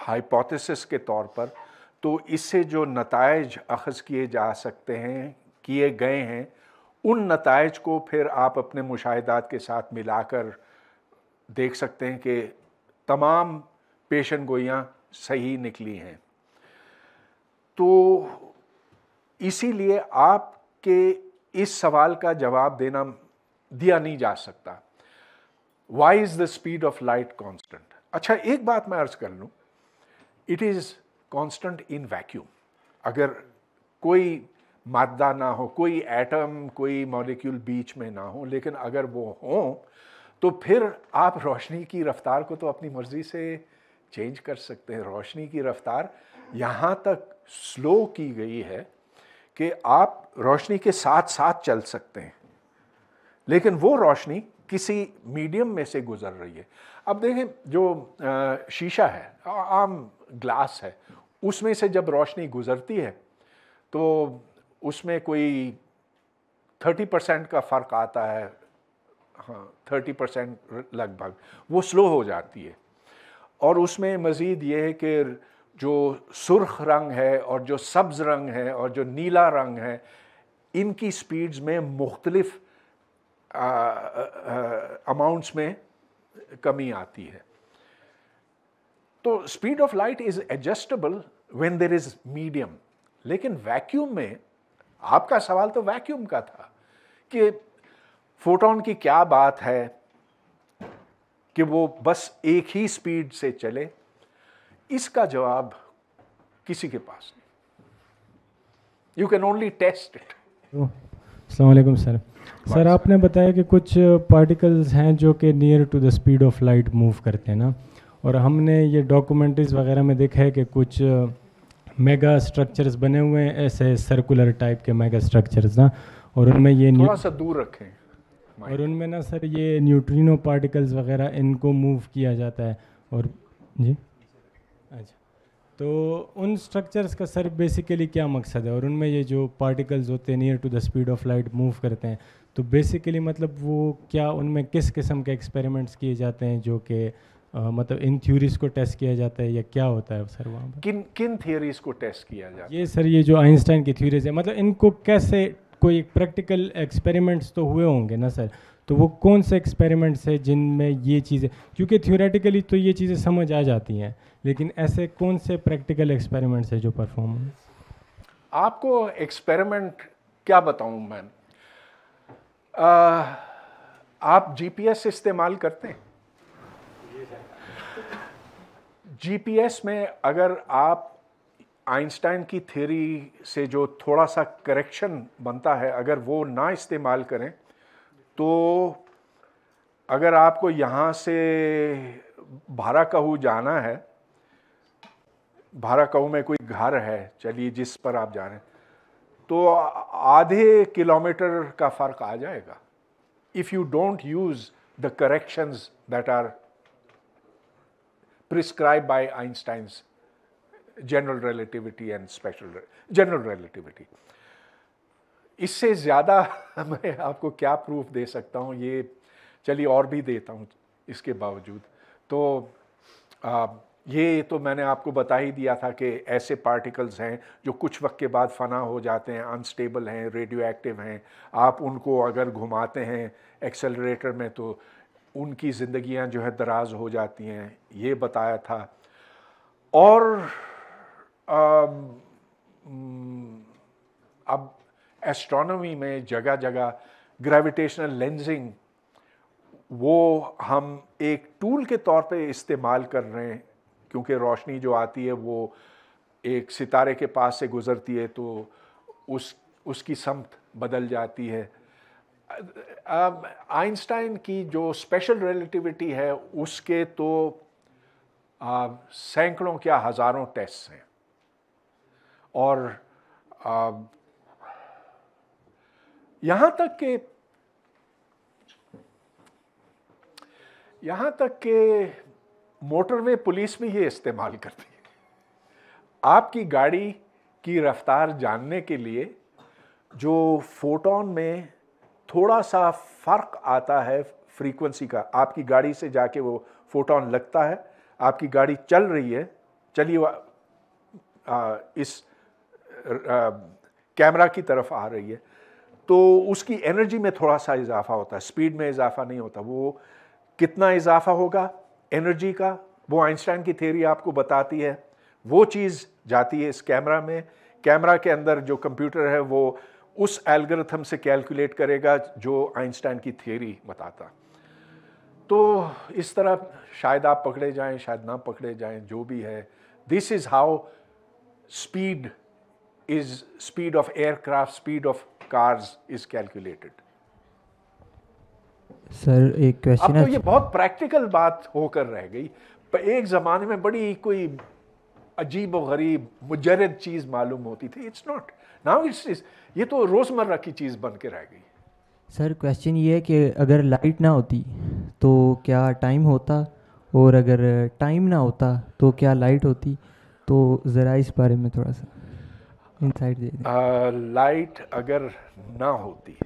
हाइपोथेसिस के तौर पर तो इससे जो नतज अखज़ किए जा सकते हैं किए गए हैं उन नतज को फिर आप अपने मुशाहदात के साथ मिलाकर देख सकते हैं कि तमाम पेशन गोयाँ सही निकली हैं तो इसीलिए आपके इस सवाल का जवाब देना दिया नहीं जा सकता why is the speed of light constant अच्छा एक बात मैं अर्ज कर लूँ it is constant in vacuum अगर कोई मादा ना हो कोई एटम कोई मॉलिक्यूल बीच में ना हो लेकिन अगर वो हो तो फिर आप रोशनी की रफ्तार को तो अपनी मर्ज़ी से चेंज कर सकते हैं रोशनी की रफ्तार यहाँ तक स्लो की गई है कि आप रोशनी के साथ साथ चल सकते हैं लेकिन वो रोशनी किसी मीडियम में से गुजर रही है अब देखें जो शीशा है आम ग्लास है उसमें से जब रोशनी गुजरती है तो उसमें कोई थर्टी परसेंट का फ़र्क आता है हाँ थर्टी परसेंट लगभग वो स्लो हो जाती है और उसमें मज़ीद ये है कि जो सुर्ख रंग है और जो सब्ज़ रंग है और जो नीला रंग है इनकी स्पीड्स में मुख्तलिफ़ अमाउंट्स में कमी आती है तो speed of light is adjustable when there is medium लेकिन वैक्यूम में आपका सवाल तो वैक्यूम का था कि फोटोन की क्या बात है कि वो बस एक ही स्पीड से चले इसका जवाब किसी के पास नहीं you can only test it अलैक्म सर सर आपने बताया कि कुछ पार्टिकल्स हैं जो कि near to the speed of light move करते हैं ना और हमने ये डॉक्यूमेंट्रीज़ वगैरह में देखा है कि कुछ मेगा स्ट्रक्चर्स बने हुए हैं ऐसे सर्कुलर टाइप के मेगा स्ट्रक्चर्स ना और उनमें ये थोड़ा सा दूर रखें और उनमें ना सर ये न्यूट्रिनो पार्टिकल्स वगैरह इनको मूव किया जाता है और जी अच्छा तो उन स्ट्रक्चर्स का सर बेसिकली क्या मकसद है और उनमें ये जो पार्टिकल्स होते हैं near to the speed of light move करते हैं तो बेसिकली मतलब वो क्या उनमें किस किस्म के एक्सपेरिमेंट्स किए जाते हैं जो कि मतलब इन थ्योरीज को टेस्ट किया जाता है या क्या होता है सर वहाँ पर किन किन थियोरीज को टेस्ट किया जाता है ये सर ये जो आइंस्टाइन की थ्योरीज है मतलब इनको कैसे कोई प्रैक्टिकल एक्सपेरिमेंट्स तो हुए होंगे ना सर तो वो कौन से एक्सपेरिमेंट्स है जिनमें ये चीज़ें क्योंकि थ्योरेटिकली तो ये चीज़ें समझ आ जाती हैं लेकिन ऐसे कौन से प्रैक्टिकल एक्सपेरिमेंट्स हैं जो परफॉर्म आपको एक्सपेरिमेंट क्या बताऊं मैं आप जीपीएस इस्तेमाल करते हैं जीपीएस में अगर आप आइंस्टाइन की थ्योरी से जो थोड़ा सा करेक्शन बनता है अगर वो ना इस्तेमाल करें तो अगर आपको यहाँ से भारा कहू जाना है भारा कहू में कोई घर है चलिए जिस पर आप जा रहे हैं तो आधे किलोमीटर का फ़र्क आ जाएगा if you don't use the corrections that are prescribe by Einstein's general relativity and special general relativity इससे ज़्यादा मैं आपको क्या प्रूफ दे सकता हूँ ये चलिए और भी देता हूँ इसके बावजूद तो आ, ये तो मैंने आपको बता ही दिया था कि ऐसे पार्टिकल्स हैं जो कुछ वक्त के बाद फना हो जाते हैं अनस्टेबल हैं रेडियो एक्टिव हैं आप उनको अगर घुमाते हैं एक्सेलरेटर में तो उनकी ज़िंदगियां जो है दराज हो जाती हैं ये बताया था और अब एस्ट्रोनॉमी में जगह जगह ग्रेविटेशनल लेंजिंग वो हम एक टूल के तौर पे इस्तेमाल कर रहे हैं क्योंकि रोशनी जो आती है वो एक सितारे के पास से गुज़रती है तो उस उसकी समत बदल जाती है आइंस्टाइन की जो स्पेशल रिलेटिविटी है उसके तो सैकड़ों क्या हज़ारों टेस्ट हैं और यहाँ तक के यहाँ तक के मोटरवे पुलिस भी ये इस्तेमाल करती है आपकी गाड़ी की रफ्तार जानने के लिए जो फोटोन में थोड़ा सा फ़र्क आता है फ्रीक्वेंसी का आपकी गाड़ी से जाके वो फोटोन लगता है आपकी गाड़ी चल रही है चलिए इस कैमरा की तरफ आ रही है तो उसकी एनर्जी में थोड़ा सा इजाफा होता है स्पीड में इजाफा नहीं होता वो कितना इजाफा होगा एनर्जी का वो आइंस्टाइन की थ्योरी आपको बताती है वो चीज़ जाती है इस कैमरा में कैमरा के अंदर जो कंप्यूटर है वो उस एल्गोरिथम से कैलकुलेट करेगा जो आइंस्टाइन की थ्योरी बताता तो इस तरह शायद आप पकड़े जाएं शायद ना पकड़े जाएं जो भी है this is how speed is speed of aircraft speed of cars is calculated sir एक क्वेश्चन है तो ये बहुत प्रैक्टिकल बात होकर रह गई एक ज़माने में बड़ी कोई अजीब व गरीब मुजरद चीज़ मालूम होती थी इट्स नॉट नाउ इट्स ये तो रोज़मर्रा की चीज़ बन के रह गई सर क्वेश्चन ये है कि अगर लाइट ना होती तो क्या टाइम होता और अगर टाइम ना होता तो क्या लाइट होती तो ज़रा इस बारे में थोड़ा सा इंसाइट दे लाइट अगर ना होती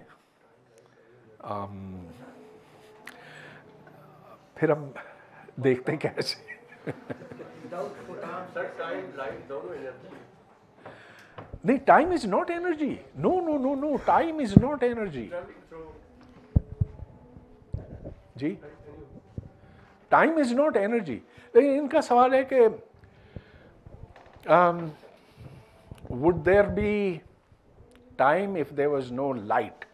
आम, um, फिर हम देखते हैं कैसे नहीं time is not energy no no no no time is not energy जी टाइम इज नॉट एनर्जी लेकिन इनका सवाल है कि would there be time if there was no light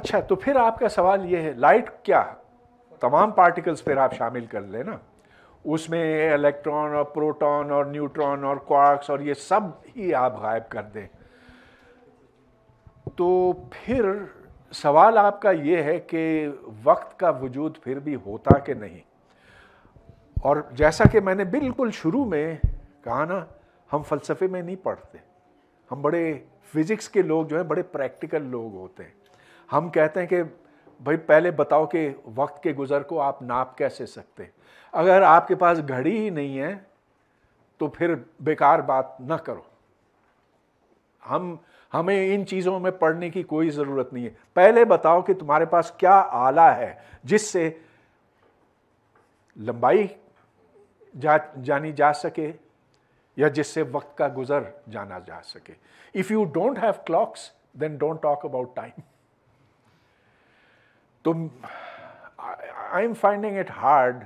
अच्छा तो फिर आपका सवाल यह है लाइट क्या तमाम पार्टिकल्स फिर आप शामिल कर लेना उसमें इलेक्ट्रॉन और प्रोटॉन और न्यूट्रॉन और क्वार्क्स और ये सब ही आप गायब कर दें तो फिर सवाल आपका ये है कि वक्त का वजूद फिर भी होता कि नहीं और जैसा कि मैंने बिल्कुल शुरू में कहा ना हम फलसफे में नहीं पढ़ते हम बड़े फिज़िक्स के लोग जो हैं बड़े प्रैक्टिकल लोग होते हैं हम कहते हैं कि भाई पहले बताओ कि वक्त के गुज़र को आप नाप कैसे सकते अगर आपके पास घड़ी ही नहीं है तो फिर बेकार बात ना करो हम हमें इन चीज़ों में पढ़ने की कोई ज़रूरत नहीं है पहले बताओ कि तुम्हारे पास क्या आला है जिससे लंबाई जा जानी जा सके या जिससे वक्त का गुज़र जाना जा सके if you don't have clocks then don't talk about time तो I am finding it hard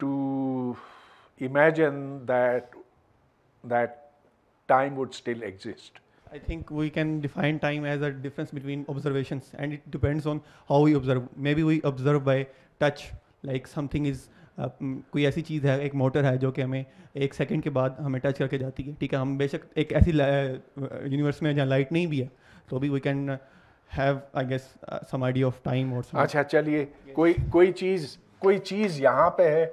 to imagine that that time would still exist I think we can define time as a difference between observation and it depends on how we observe maybe we observe by touch like something is कोई ऐसी चीज़ है एक motor है जो कि हमें एक second के बाद हमें टच करके जाती है ठीक है हम बेशक एक ऐसी यूनिवर्स uh, में जहाँ लाइट नहीं भी है तो भी we can have I guess some idea of time और अच्छा चलिए कोई कोई चीज़ कोई चीज़ यहाँ पे है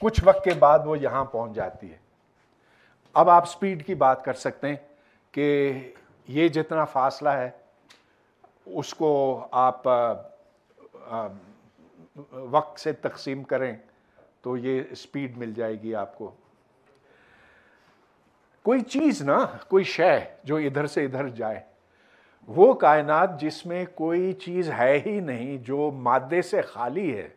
कुछ वक्त के बाद वो यहाँ पहुँच जाती है अब आप स्पीड की बात कर सकते हैं कि ये जितना फासला है उसको आप आ, आ, वक्त से तकसीम करें तो ये स्पीड मिल जाएगी आपको कोई चीज़ ना कोई शय जो इधर से इधर जाए वो कायनात जिसमें कोई चीज़ है ही नहीं जो मादे से खाली है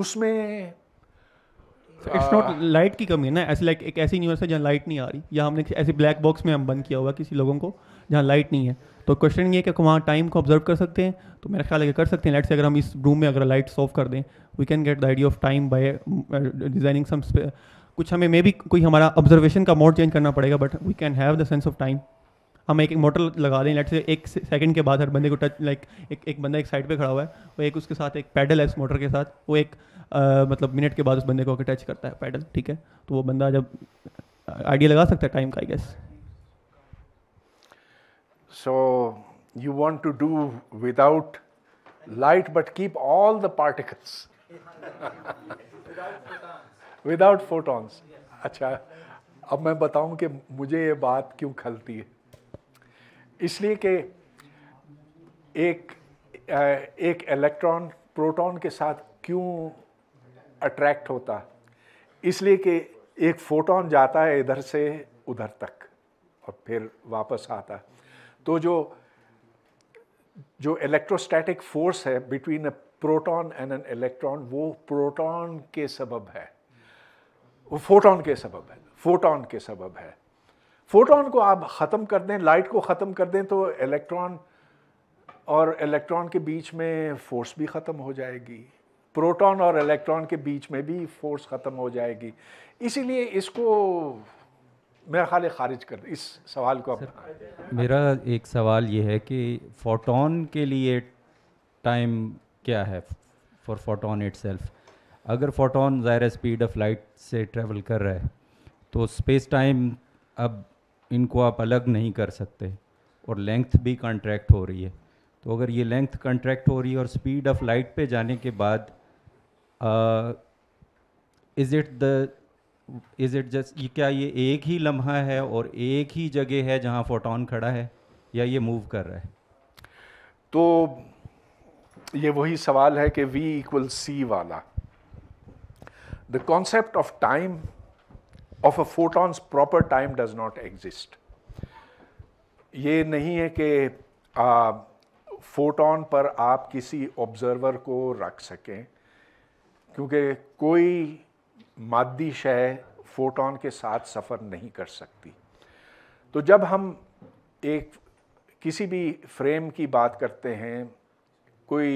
उसमें इट्स नॉट लाइट की कमी है ना ऐसे लाइक एक ऐसी यूनिवर्स है जहाँ लाइट नहीं आ रही या हमने ऐसे ब्लैक बॉक्स में हम बंद किया हुआ किसी लोगों को जहाँ लाइट नहीं है तो क्वेश्चन ये है कि वहाँ टाइम को ऑब्जर्व कर सकते हैं तो मेरा ख्याल है कि कर सकते हैं लाइट से अगर हम इस रूम में अगर लाइट ऑफ कर दें we can get the idea of time by designing some कुछ हमें मे भी कोई हमारा ऑब्जर्वेशन का मोड चेंज करना पड़ेगा but we can have the sense of time हम एक एक मोटर लगा दें लेट से एक सेकंड के बाद हर बंदे को टच लाइक एक एक बंदा एक साइड पे खड़ा हुआ है वो एक उसके साथ एक पैडल है उस मोटर के साथ वो एक आ, मतलब मिनट के बाद उस बंदे को टच करता है पैडल ठीक है तो वो बंदा जब आइडिया लगा सकता है टाइम का I guess so you want to do without light but keep all the particles photons अच्छा अब मैं बताऊं कि मुझे ये बात क्यों खलती है इसलिए कि एक एक इलेक्ट्रॉन प्रोटॉन के साथ क्यों अट्रैक्ट होता इसलिए कि एक फोटोन जाता है इधर से उधर तक और फिर वापस आता तो जो जो इलेक्ट्रोस्टैटिक फोर्स है between a proton and an electron वो प्रोटॉन के सबब है वो फोटोन के सबब है फोटोन के सबब है फोटोन को आप ख़त्म कर दें लाइट को ख़त्म कर दें तो इलेक्ट्रॉन और इलेक्ट्रॉन के बीच में फोर्स भी ख़त्म हो जाएगी प्रोटॉन और इलेक्ट्रॉन के बीच में भी फोर्स ख़त्म हो जाएगी इसीलिए इसको मेरा ख्याल खारिज कर इस सवाल को सर, मेरा एक सवाल ये है कि फोटोन के लिए टाइम क्या है फॉर फोटोन इट अगर फोटोन ज़ाहिर स्पीड ऑफ लाइट से ट्रेवल कर रहा है तो स्पेस टाइम अब इनको आप अलग नहीं कर सकते और लेंथ भी कॉन्ट्रैक्ट हो रही है तो अगर ये लेंथ कॉन्ट्रैक्ट हो रही है और स्पीड ऑफ लाइट पे जाने के बाद is it the is it just ये क्या ये एक ही लम्हा है और एक ही जगह है जहाँ फोटोन खड़ा है या ये मूव कर रहा है तो ये वही सवाल है कि v इक्वल सी वाला the concept of time of a photons proper time does not exist ये नहीं है कि फोटोन पर आप किसी ऑब्ज़र्वर को रख सकें क्योंकि कोई मादी शय फोटोन के साथ सफ़र नहीं कर सकती तो जब हम एक किसी भी फ्रेम की बात करते हैं कोई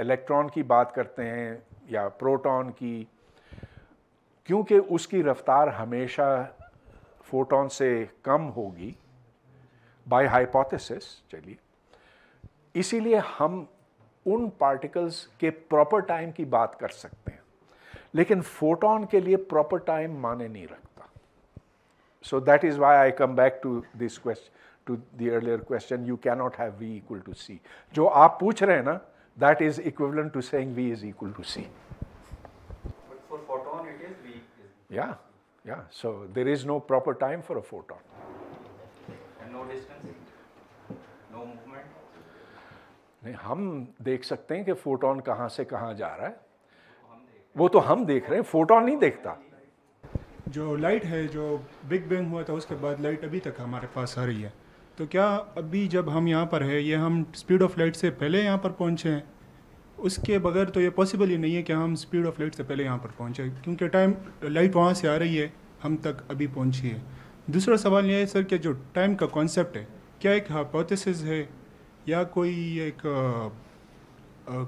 इलेक्ट्रॉन की बात करते हैं या प्रोटॉन की क्योंकि उसकी रफ्तार हमेशा फोटोन से कम होगी बाय हाइपोथेसिस चलिए इसीलिए हम उन पार्टिकल्स के प्रॉपर टाइम की बात कर सकते हैं लेकिन फोटोन के लिए प्रॉपर टाइम माने नहीं रखता so that is why I come back to this question to the earlier question you cannot have v equal to c जो आप पूछ रहे हैं ना that is equivalent to saying v is equal to c Yeah, yeah. So there is no proper time for a photon. And no distance, no movement. नहीं हम देख सकते हैं कि फोटोन कहाँ से कहाँ जा रहा है वो तो हम देख रहे हैं फोटोन नहीं देखता जो लाइट है जो बिग बैंग हुआ था उसके बाद लाइट अभी तक हमारे पास आ रही है तो क्या अभी जब हम यहाँ पर है ये हम स्पीड ऑफ लाइट से पहले यहाँ पर पहुँचे हैं उसके बगैर तो ये पॉसिबल ही नहीं है कि हम स्पीड ऑफ लाइट से पहले यहाँ पर पहुँचे क्योंकि टाइम लाइट वहाँ से आ रही है हम तक अभी पहुँची है दूसरा सवाल यह है सर कि जो टाइम का कॉन्सेप्ट है क्या एक हाइपोथेसिस है या कोई एक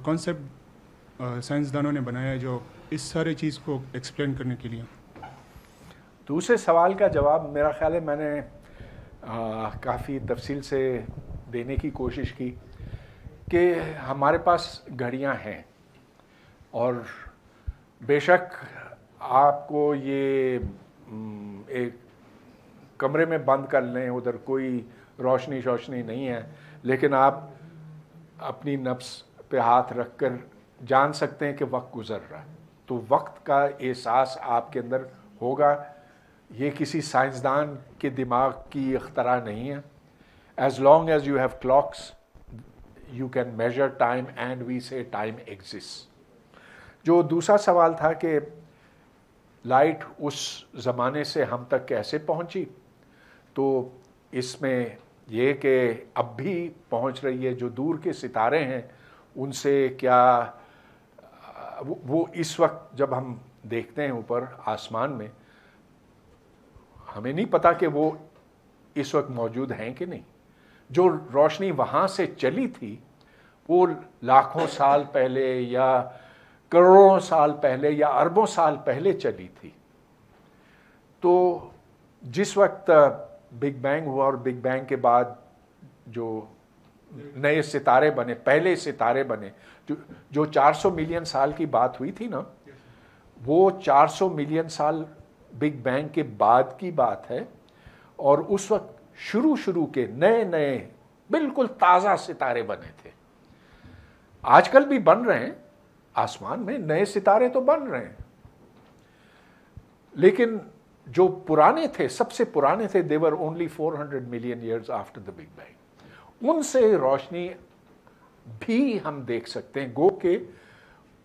कॉन्सेप्ट साइंसदानों ने बनाया है जो इस सारे चीज़ को एक्सप्लेन करने के लिए दूसरे सवाल का जवाब मेरा ख्याल है मैंने काफ़ी तफसील से देने की कोशिश की कि हमारे पास घड़ियां हैं और बेशक आपको ये एक कमरे में बंद कर लें उधर कोई रोशनी शोशनी नहीं है लेकिन आप अपनी नफ्स पे हाथ रख कर जान सकते हैं कि वक्त गुज़र रहा है तो वक्त का एहसास आपके अंदर होगा ये किसी साइंसदान के दिमाग की अख्तरा नहीं है as long as you have clocks you can measure time and we say time exist जो दूसरा सवाल था कि लाइट उस ज़माने से हम तक कैसे पहुंची तो इसमें यह कि अब भी पहुंच रही है जो दूर के सितारे हैं उनसे क्या वो इस वक्त जब हम देखते हैं ऊपर आसमान में हमें नहीं पता कि वो इस वक्त मौजूद हैं कि नहीं जो रोशनी वहाँ से चली थी वो लाखों साल पहले या करोड़ों साल पहले या अरबों साल पहले चली थी तो जिस वक्त बिग बैंग हुआ और बिग बैंग के बाद जो नए सितारे बने पहले सितारे बने जो जो 400 मिलियन साल की बात हुई थी ना वो 400 मिलियन साल बिग बैंग के बाद की बात है और उस वक्त शुरू शुरू के नए नए बिल्कुल ताज़ा सितारे बने थे आजकल भी बन रहे हैं आसमान में नए सितारे तो बन रहे हैं लेकिन जो पुराने थे सबसे पुराने थे they were only 400 million years after the big bang उनसे रोशनी भी हम देख सकते हैं गो के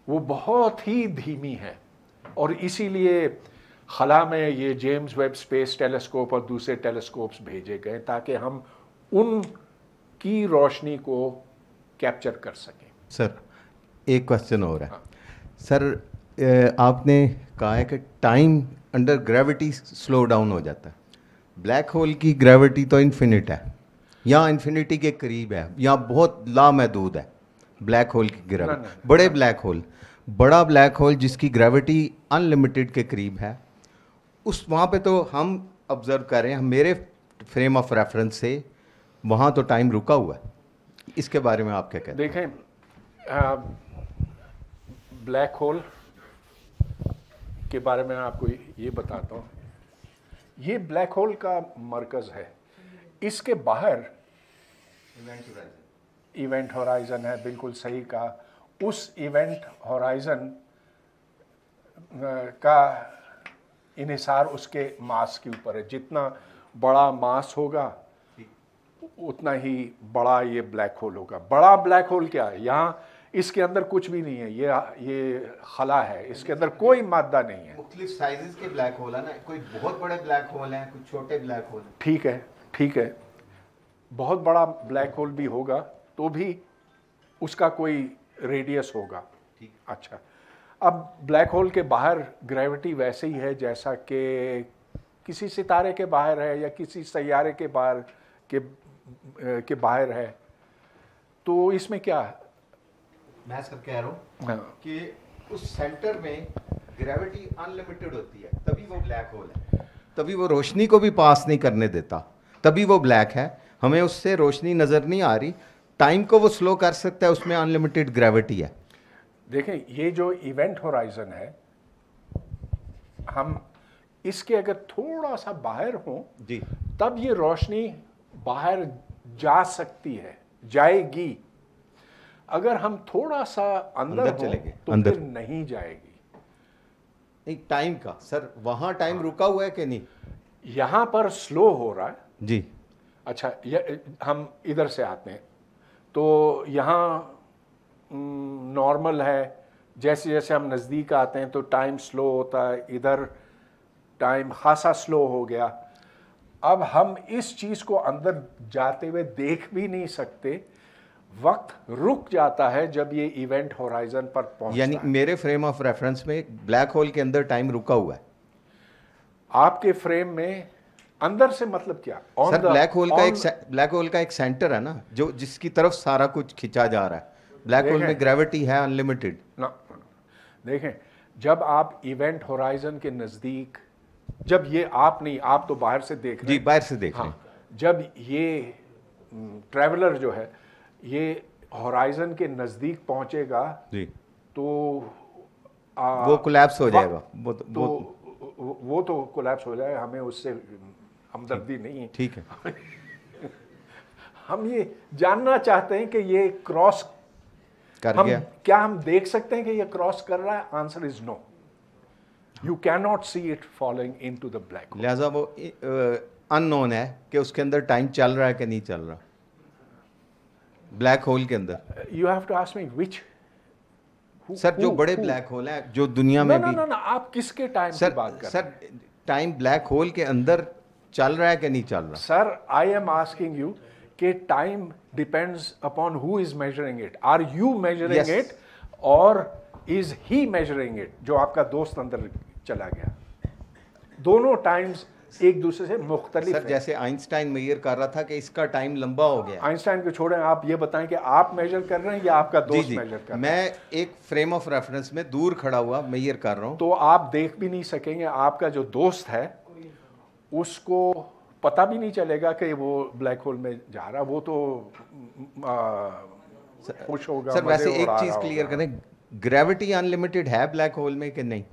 वो बहुत ही धीमी है और इसीलिए खला में ये जेम्स वेब स्पेस टेलीस्कोप और दूसरे टेलीस्कोप्स भेजे गए ताकि हम उन की रोशनी को कैप्चर कर सकें सर एक क्वेश्चन हो रहा है हाँ। सर आपने कहा है कि time under gravity slow down हो जाता है ब्लैक होल की ग्रेविटी तो इन्फिनिट है या इन्फिनिटी के करीब है या बहुत लामहदूद है ब्लैक होल की ग्रेविटी बड़े ब्लैक होल बड़ा ब्लैक होल जिसकी ग्रेविटी अनलिमिटेड के करीब है उस वहाँ पे तो हम ऑब्ज़र्व कर रहे हैं मेरे फ्रेम ऑफ रेफरेंस से वहाँ तो टाइम रुका हुआ है इसके बारे में आप क्या कहते हैं देखें ब्लैक होल के बारे में आपको ये बताता हूँ ये ब्लैक होल का मरकज़ है इसके बाहर इवेंट होराइजन है बिल्कुल सही कहा उस इवेंट होराइजन का इन्हिसार उसके मास के ऊपर है जितना बड़ा मास होगा उतना ही बड़ा ये ब्लैक होल होगा बड़ा ब्लैक होल क्या है यहाँ इसके अंदर कुछ भी नहीं है ये ये खला है इसके अंदर कोई मादा नहीं है मुख्तलिफ साइजेस के ब्लैक होल है ना कोई बहुत बड़े ब्लैक होल हैं कुछ छोटे ब्लैक होल ठीक है ठीक है बहुत बड़ा ब्लैक होल भी होगा तो भी उसका कोई रेडियस होगा अच्छा अब ब्लैक होल के बाहर ग्रेविटी वैसे ही है जैसा कि किसी सितारे के बाहर है या किसी सैारे के बाहर के के बाहर है तो इसमें क्या मैं सब कह रहा हूँ हाँ। कि उस सेंटर में ग्रेविटी अनलिमिटेड होती है तभी वो ब्लैक होल है तभी वो रोशनी को भी पास नहीं करने देता तभी वो ब्लैक है हमें उससे रोशनी नज़र नहीं आ रही टाइम को वो स्लो कर सकता है उसमें अनलिमिटेड ग्रेविटी है देखें ये जो इवेंट होराइजन है हम इसके अगर थोड़ा सा बाहर हों जी तब ये रोशनी बाहर जा सकती है जाएगी अगर हम थोड़ा सा अंदर, अंदर चले गए तो अंदर नहीं जाएगी नहीं टाइम का सर वहां टाइम हाँ। रुका हुआ है कि नहीं यहां पर स्लो हो रहा है जी अच्छा हम इधर से आते हैं तो यहाँ नॉर्मल हम्म, है जैसे जैसे हम नज़दीक आते हैं तो टाइम स्लो होता है इधर टाइम खासा स्लो हो गया अब हम इस चीज़ को अंदर जाते हुए देख भी नहीं सकते वक्त रुक जाता है जब ये इवेंट होराइजन पर पहुंचता यानी मेरे फ्रेम ऑफ रेफरेंस में ब्लैक होल के अंदर टाइम रुका हुआ है आपके फ्रेम में अंदर से मतलब क्या सर ब्लैक होल का एक ब्लैक होल का एक सेंटर है ना जो जिसकी तरफ सारा कुछ खिंचा जा रहा है ब्लैक होल में ग्रेविटी है अनलिमिटेड ना देखें जब आप इवेंट होराइजन के नज़दीक जब ये आप नहीं आप तो बाहर से देख जी बाहर से देख हाँ, जब ये ट्रेवलर जो है ये होराइजन के नज़दीक पहुंचेगा जी तो आ, वो कोलैप्स हो जाएगा वो तो, तो वो, वो तो कोलैप्स हो जाएगा हमें उससे हमदर्दी नहीं है ठीक है हम ये जानना चाहते हैं कि ये क्रॉस कर हम, गया क्या हम देख सकते हैं कि ये क्रॉस कर रहा है answer is no you can not see it following into the black लिहाजा वो अननोन है कि उसके अंदर टाइम चल रहा है कि नहीं चल रहा ब्लैक होल के अंदर you have to ask me which sir जो बड़े ब्लैक होल है जो दुनिया में भी ना ना आप किसके टाइम सर बात कर सर टाइम ब्लैक होल के अंदर चल रहा है कि नहीं चल रहा sir I am asking you कि time depends upon who is measuring it are you measuring it और इज ही मेजरिंग इट जो आपका दोस्त अंदर चला गया दोनों टाइम्स एक दूसरे से मुख्तलिफ सर जैसे आइंस्टाइन मेयर कर रहा था कि इसका टाइम लंबा हो गया आइंस्टाइन को छोड़ें आप ये बताएं कि आप मेजर कर रहे हैं या आपका दोस्त मेजर कर रहा है। मैं एक फ्रेम ऑफ रेफरेंस में दूर खड़ा हुआ मेयर कर रहा हूं तो आप देख भी नहीं सकेंगे आपका जो दोस्त है उसको पता भी नहीं चलेगा कि वो ब्लैक होल में जा रहा वो तो खुश होगा सर वैसे एक चीज़ क्लियर करें ग्रेविटी अनलिमिटेड है ब्लैक होल में कि नहीं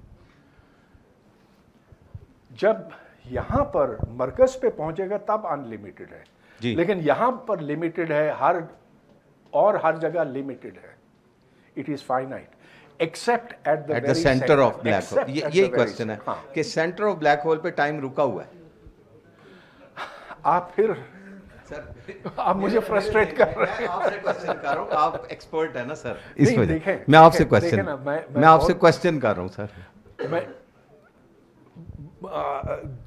जब यहां पर मरकज पे पहुंचेगा तब अनलिमिटेड है जी। लेकिन यहां पर लिमिटेड है हर और हर जगह लिमिटेड है it is finite except at the centre of black hole ये क्वेश्चन है हाँ। कि सेंटर ऑफ ब्लैक होल पे टाइम रुका हुआ है आप फिर सर आप मुझे फ्रस्ट्रेट कर रहे हैं आप एक्सपर्ट है ना सर इस वजह मैं आपसे क्वेश्चन मैं, आपसे क्वेश्चन कर रहा हूँ सर मैं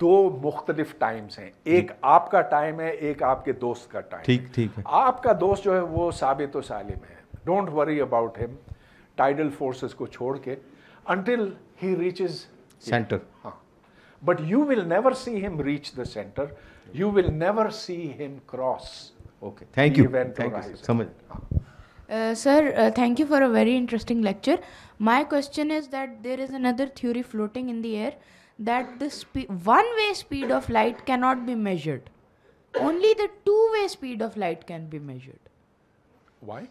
दो मुख्तलिफ टाइम्स हैं एक आपका टाइम है एक आपके दोस्त का टाइम ठीक ठीक है आपका दोस्त जो है वो साबित व सालिम है don't worry about him tidal forces को छोड़ के अनटिल ही रीचेज सेंटर हाँ but you will never see him reach the centre you will never see him cross. Okay, thank you. Thank horizon. you so much. Uh, sir, uh, thank you for a very interesting lecture. My question is that there is another theory floating in the air that the spe- one-way speed of light cannot be measured. Only the two-way speed of light can be measured. Why?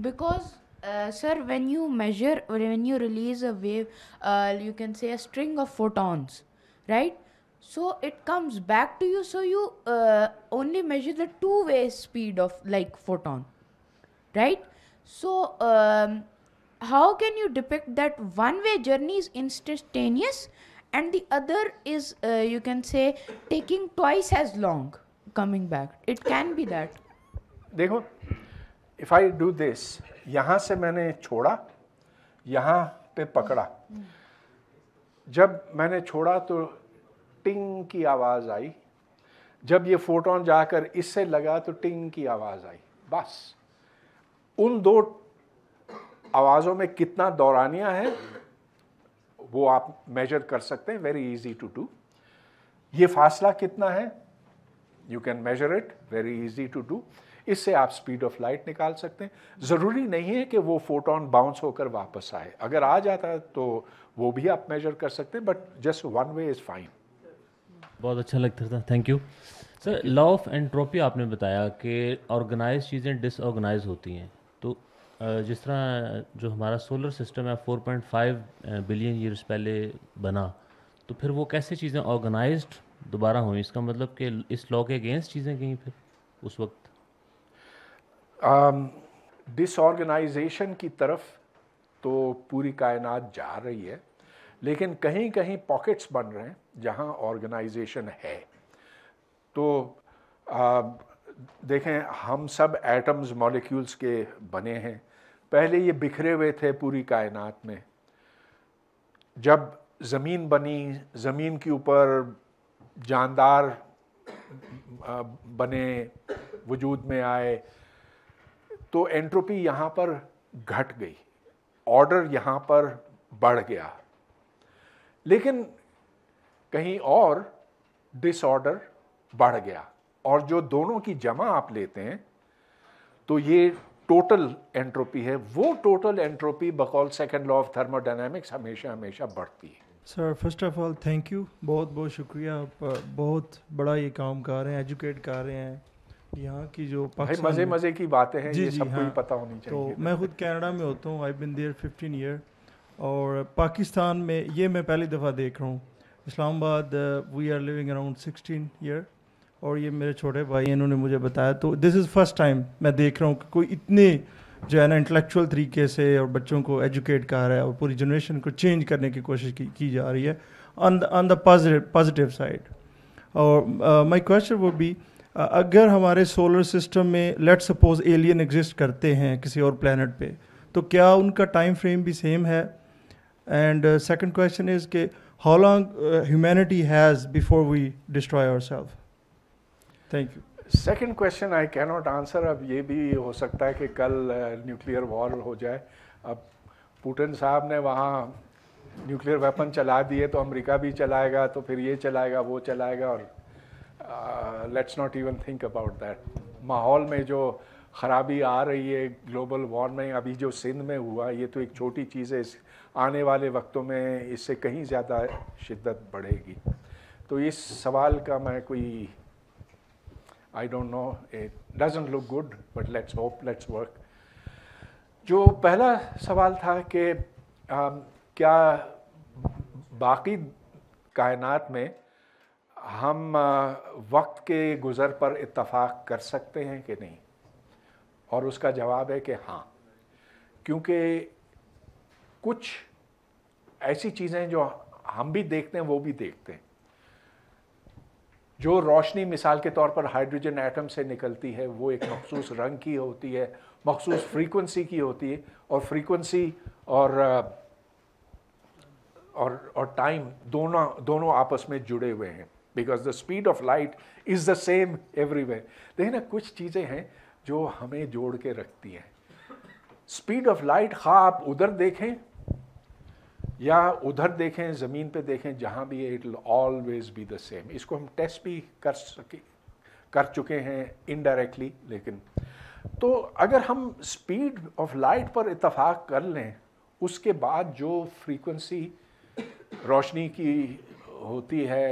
Because uh, sir, when you measure, when you release a wave, uh, you can say a string of photons, right? so it comes back to you so you uh, only measure the two way speed of like photon right so um, how can you depict that one way journey is instantaneous and the other is uh, you can say taking twice as long coming back it can be that देखो if i do this यहाँ से मैंने छोड़ा यहाँ पे पकड़ा जब मैंने छोड़ा तो टिंग की आवाज़ आई जब ये फोटोन जाकर इससे लगा तो टिंग की आवाज़ आई बस उन दो आवाज़ों में कितना दौरानिया है वो आप मेजर कर सकते हैं वेरी इजी टू डू ये फासला कितना है you can measure it very easy to do इससे आप स्पीड ऑफ लाइट निकाल सकते हैं ज़रूरी नहीं है कि वो फोटोन बाउंस होकर वापस आए अगर आ जाता है तो वो भी आप मेजर कर सकते हैं but just one way is fine बहुत अच्छा लगता था thank you sir law of entropy आपने बताया कि ऑर्गेनाइज चीज़ें डिसऑर्गेनाइज होती हैं तो जिस तरह जो हमारा सोलर सिस्टम है 4.5 बिलियन ईयर्स पहले बना तो फिर वो कैसे चीज़ें ऑर्गेनाइज दोबारा हुई इसका मतलब कि इस लॉ के अगेंस्ट चीज़ें गई फिर उस वक्त डिसऑर्गेनाइजेशन um, की तरफ तो पूरी कायनात जा रही है लेकिन कहीं कहीं पॉकेट्स बन रहे हैं जहाँ ऑर्गेनाइजेशन है तो आ, देखें हम सब एटम्स मॉलिक्यूल्स के बने हैं पहले ये बिखरे हुए थे पूरी कायनात में जब ज़मीन बनी ज़मीन के ऊपर जानदार बने वजूद में आए तो एंट्रोपी यहाँ पर घट गई ऑर्डर यहाँ पर बढ़ गया लेकिन कहीं और डिसऑर्डर बढ़ गया और जो दोनों की जमा आप लेते हैं तो ये टोटल एंट्रोपी है वो टोटल एंट्रोपी बकौल सेकेंड लॉ ऑफ थर्मोडाइनमिक्स हमेशा हमेशा बढ़ती है sir first of all thank you बहुत बहुत शुक्रिया आप बहुत बड़ा ये काम कर रहे हैं एजुकेट कर रहे हैं यहाँ की जो मज़े मज़े की बातें हैं जी, ये जी, सबको हाँ, पता होनी तो चाहिए तो मैं खुद कनाडा में होता हूँ I been there fifteen year और पाकिस्तान में ये मैं पहली दफ़ा देख रहा हूँ Islamabad we are living around sixteen year और ये मेरे छोटे भाई इन्होंने मुझे बताया तो दिस इज़ फर्स्ट टाइम मैं देख रहा हूँ कि कोई इतने जो है ना इंटेलेक्चुअल तरीके से और बच्चों को एजुकेट कर रहा है और पूरी जनरेशन को चेंज करने की कोशिश की, की जा रही है on the on the positive side और माई क्वेश्चन वो भी अगर हमारे सोलर सिस्टम में लेट सपोज एलियन एग्जिस्ट करते हैं किसी और प्लानट पे तो क्या उनका टाइम फ्रेम भी सेम है एंड सेकंड क्वेश्चन इज़ के how long uh, humanity has before we destroy ourselves. Thank you. Second question I cannot answer अब ये भी हो सकता है कि कल न्यूक्लियर uh, वॉर हो जाए अब पुटिन साहब ने वहाँ न्यूक्लियर वेपन चला दिए तो अमेरिका भी चलाएगा तो फिर ये चलाएगा वो चलाएगा और let's not even think about that माहौल में जो खराबी आ रही है ग्लोबल वार्मिंग अभी जो सिंध में हुआ ये तो एक छोटी चीज़ है आने वाले वक्तों में इससे कहीं ज़्यादा शिद्दत बढ़ेगी तो इस सवाल का मैं कोई I don't know it doesn't look good but let's hope let's work जो पहला सवाल था कि um, क्या बाकी कायनात में हम uh, वक्त के गुज़र पर इत्तफाक कर सकते हैं कि नहीं और उसका जवाब है कि हाँ क्योंकि कुछ ऐसी चीज़ें जो हम भी देखते हैं वो भी देखते हैं जो रोशनी मिसाल के तौर पर हाइड्रोजन एटम से निकलती है वो एक मखसूस रंग की होती है मखसूस फ्रीक्वेंसी की होती है और फ्रीक्वेंसी और और और टाइम दोनों दोनों आपस में जुड़े हुए हैं because the speed of light is the same everywhere देखिए ना कुछ चीज़ें हैं जो हमें जोड़ के रखती हैं स्पीड ऑफ लाइट खा आप उधर देखें या उधर देखें ज़मीन पे देखें जहाँ भी है it always be the same इसको हम टेस्ट भी कर सके कर चुके हैं इनडायरेक्टली लेकिन तो अगर हम स्पीड ऑफ लाइट पर इतफाक़ कर लें उसके बाद जो फ्रीक्वेंसी रोशनी की होती है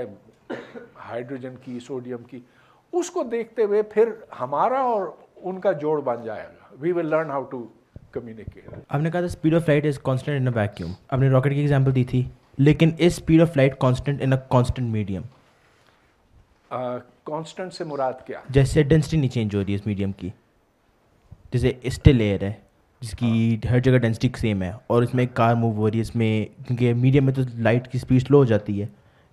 हाइड्रोजन की सोडियम की उसको देखते हुए फिर हमारा और उनका जोड़ बन जाएगा we will learn how to communicator. आपने कहा था speed of light is constant in a vacuum आपने रॉकेट की एग्जांपल दी थी लेकिन is speed of light constant in a constant medium constant से मुराद क्या जैसे डेंसिटी नहीं चेंज हो रही है इस मीडियम की जैसे स्टिल एयर है जिसकी हाँ। हर जगह डेंसिटी सेम है और इसमें कार मूव हो रही है इसमें क्योंकि मीडियम में तो लाइट की स्पीड स्लो हो जाती है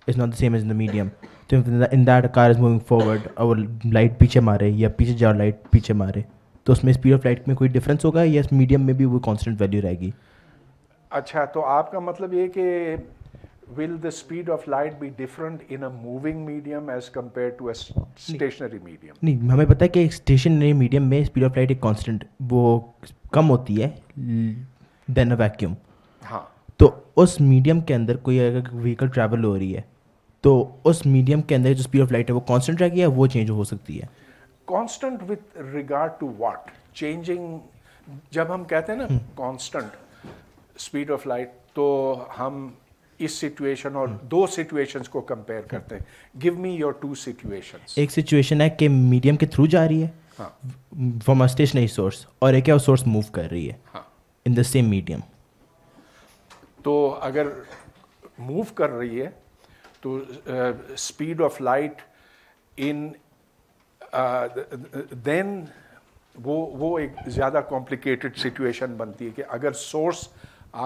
it's not the same as the medium तो in that car is moving forward और लाइट पीछे मारे या पीछे जाओ लाइट पीछे मारे तो उसमें स्पीड ऑफ लाइट में कोई डिफरेंस होगा या मीडियम में भी वो कॉन्स्टेंट वैल्यू रहेगी अच्छा तो आपका मतलब ये कि will the speed of light be different in a moving medium as compared to a stationary medium नहीं हमें पता है कि स्टेशनरी मीडियम में स्पीड ऑफ लाइट एक कांस्टेंट वो कम होती है देन अ वैक्यूम हाँ तो उस मीडियम के अंदर कोई अगर व्हीकल ट्रैवल हो रही है तो उस मीडियम के अंदर जो स्पीड ऑफ लाइट है वो कांस्टेंट रहेगी या वो चेंज हो सकती है constant with regard to what changing जब हम कहते हैं ना कांस्टेंट स्पीड ऑफ लाइट तो हम इस सिचुएशन और हम्म। दो सिचुएशंस को कंपेयर करते हैं give me your two situations एक सिचुएशन है कि मीडियम के थ्रू जा रही है फ्रॉम अ स्टेशनरी सोर्स और एक है सोर्स मूव कर रही है इन द सेम मीडियम तो अगर मूव कर रही है तो speed of light in then वो वो एक ज़्यादा कॉम्प्लिकेटेड सिचुएशन बनती है कि अगर सोर्स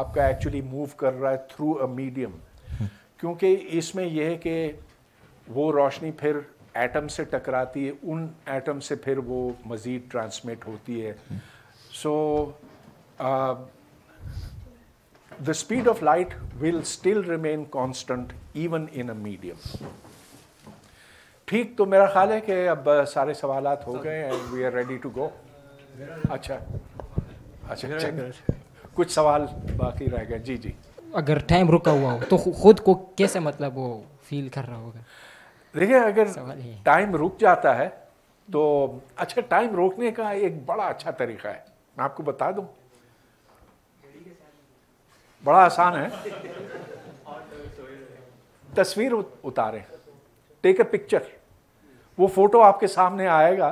आपका एक्चुअली मूव कर रहा है थ्रू अ मीडियम क्योंकि इसमें यह है कि वो रोशनी फिर एटम से टकराती है उन एटम से फिर वो मज़ीद ट्रांसमिट होती है so the speed of light will still remain constant even in a medium ठीक तो मेरा ख्याल है कि अब सारे सवाल हो गए and we are ready to go अच्छा अच्छा कुछ सवाल बाकी रह गए जी जी अगर टाइम रुका हुआ हो तो खुद को कैसे मतलब वो फील कर रहा होगा देखिए अगर टाइम रुक जाता है तो अच्छा टाइम रोकने का एक बड़ा अच्छा तरीका है मैं आपको बता दूं बड़ा आसान है तस्वीर उतारें टेक ए पिक्चर वो फोटो आपके सामने आएगा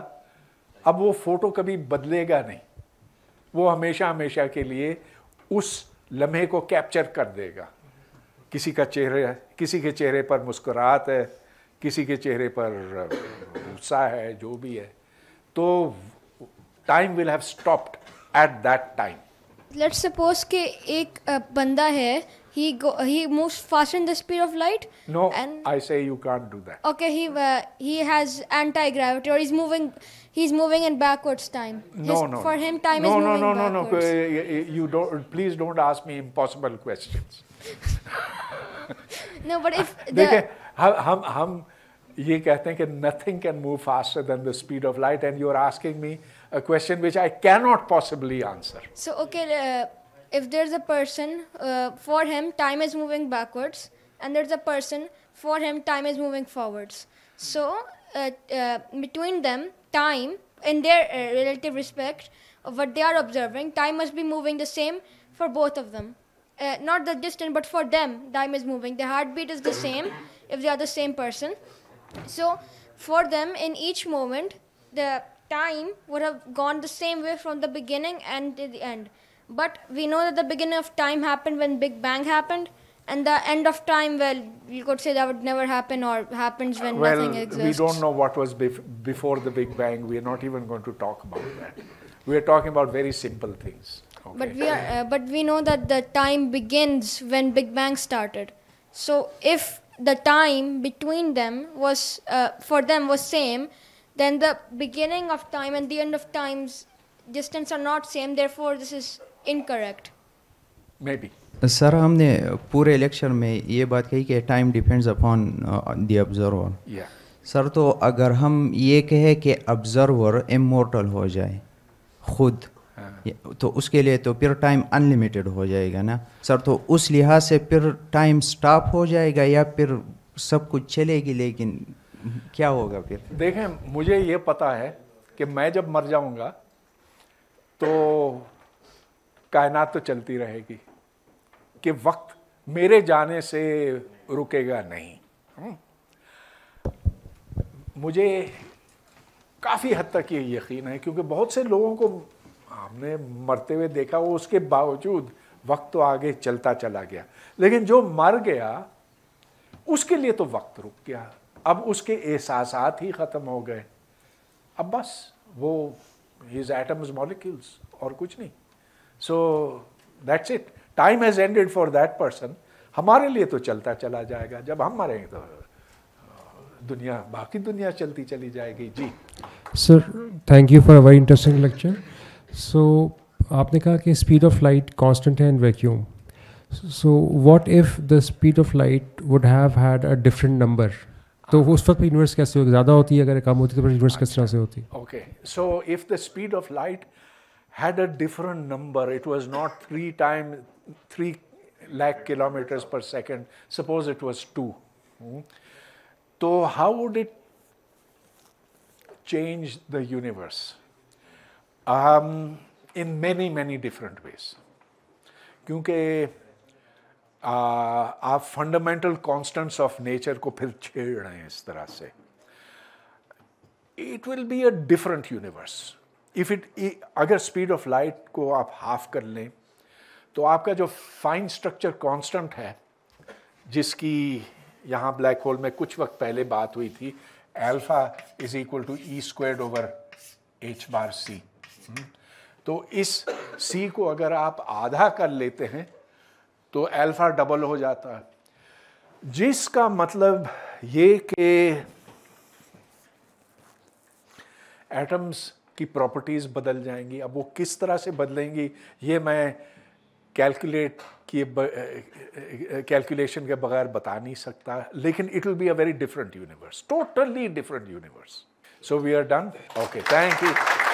अब वो फोटो कभी बदलेगा नहीं वो हमेशा हमेशा के लिए उस लम्हे को कैप्चर कर देगा किसी का चेहरे किसी के चेहरे पर मुस्कुराहट है किसी के चेहरे पर गुस्सा है जो भी है तो time will have stopped at that time let's suppose के एक बंदा है he go he moves faster than the speed of light. No, and I say you can't do that. Okay, he uh, he has anti gravity or he's moving he's moving in backwards time. No, His, no. For him, time no, is moving no, no, backwards. No, no, no, no. You don't. Please don't ask me impossible questions. no, but if देखे हम हम हम ये कहते हैं कि nothing can move faster than the speed of light, and you're asking me a question which I cannot possibly answer. So okay. Uh, if there's a person uh, for him time is moving backwards and there's a person for him time is moving forwards so uh, uh, between them time in their uh, relative respect of what they are observing time must be moving the same for both of them uh, not the distance but for them time is moving the heartbeat is the same if they are the same person so for them in each moment the time would have gone the same way from the beginning and to the end but we know that the beginning of time happened when Big Bang happened, and the end of time, well, you could say that would never happen or happens when well, nothing exists. we don't know what was bef before the Big Bang. We are not even going to talk about that. We are talking about very simple things. Okay. But we are, uh, but we know that the time begins when Big Bang started. So if the time between them was uh, for them was same, then the beginning of time and the end of times distance are not same. Therefore, this is maybe sir हमने पूरे lecture में ये बात कही कि time depends upon the observer sir तो अगर हम ये कहें कि ऑब्जर्वर इमोर्टल हो जाए खुद हाँ। तो उसके लिए तो फिर टाइम अनलिमिटेड हो जाएगा ना सर तो उस लिहाज से फिर टाइम स्टॉप हो जाएगा या फिर सब कुछ चलेगी लेकिन क्या होगा फिर देखें मुझे ये पता है कि मैं जब मर जाऊंगा तो कायनात तो चलती रहेगी कि वक्त मेरे जाने से रुकेगा नहीं हम्म। मुझे काफ़ी हद तक ये यकीन है क्योंकि बहुत से लोगों को हमने मरते हुए देखा वो उसके बावजूद वक्त तो आगे चलता चला गया लेकिन जो मर गया उसके लिए तो वक्त रुक गया अब उसके एहसास ही ख़त्म हो गए अब बस वो हिज एटम्स मॉलिक्यूल्स और कुछ नहीं so that's it time has ended for that person हमारे लिए तो चलता चला जाएगा जब हम मरेंगे तो दुनिया बाकी दुनिया चलती चली जाएगी जी sir thank you for a very interesting lecture so आपने कहा कि स्पीड ऑफ लाइट कॉन्स्टेंट है in vacuum so what if the speed of light would have had a different number तो उस वक्त यूनिवर्स कैसे होगी ज़्यादा होती है अगर कम होती है तो यूनिवर्स किस तरह से होती okay so if the speed of light had a different number. It was not three times, three lakh kilometers per second. Suppose it was two. Hmm? So how would it change the universe? Um, in many, many different ways. क्योंकि आप fundamental constants of nature को फिर छेड़ रहे हैं इस तरह से it will be a different universe if it अगर स्पीड ऑफ लाइट को आप हाफ कर लें तो आपका जो फाइन स्ट्रक्चर कांस्टेंट है जिसकी यहाँ ब्लैक होल में कुछ वक्त पहले बात हुई थी alpha is equal to e squared over h bar c तो इस सी को अगर आप आधा कर लेते हैं तो एल्फ़ा डबल हो जाता है जिसका मतलब ये कि एटम्स की प्रॉपर्टीज़ बदल जाएंगी अब वो किस तरह से बदलेंगी ये मैं कैलकुलेट किए कैलकुलेशन के बगैर बता नहीं सकता लेकिन it will be a very different universe totally different universe so we are done okay thank you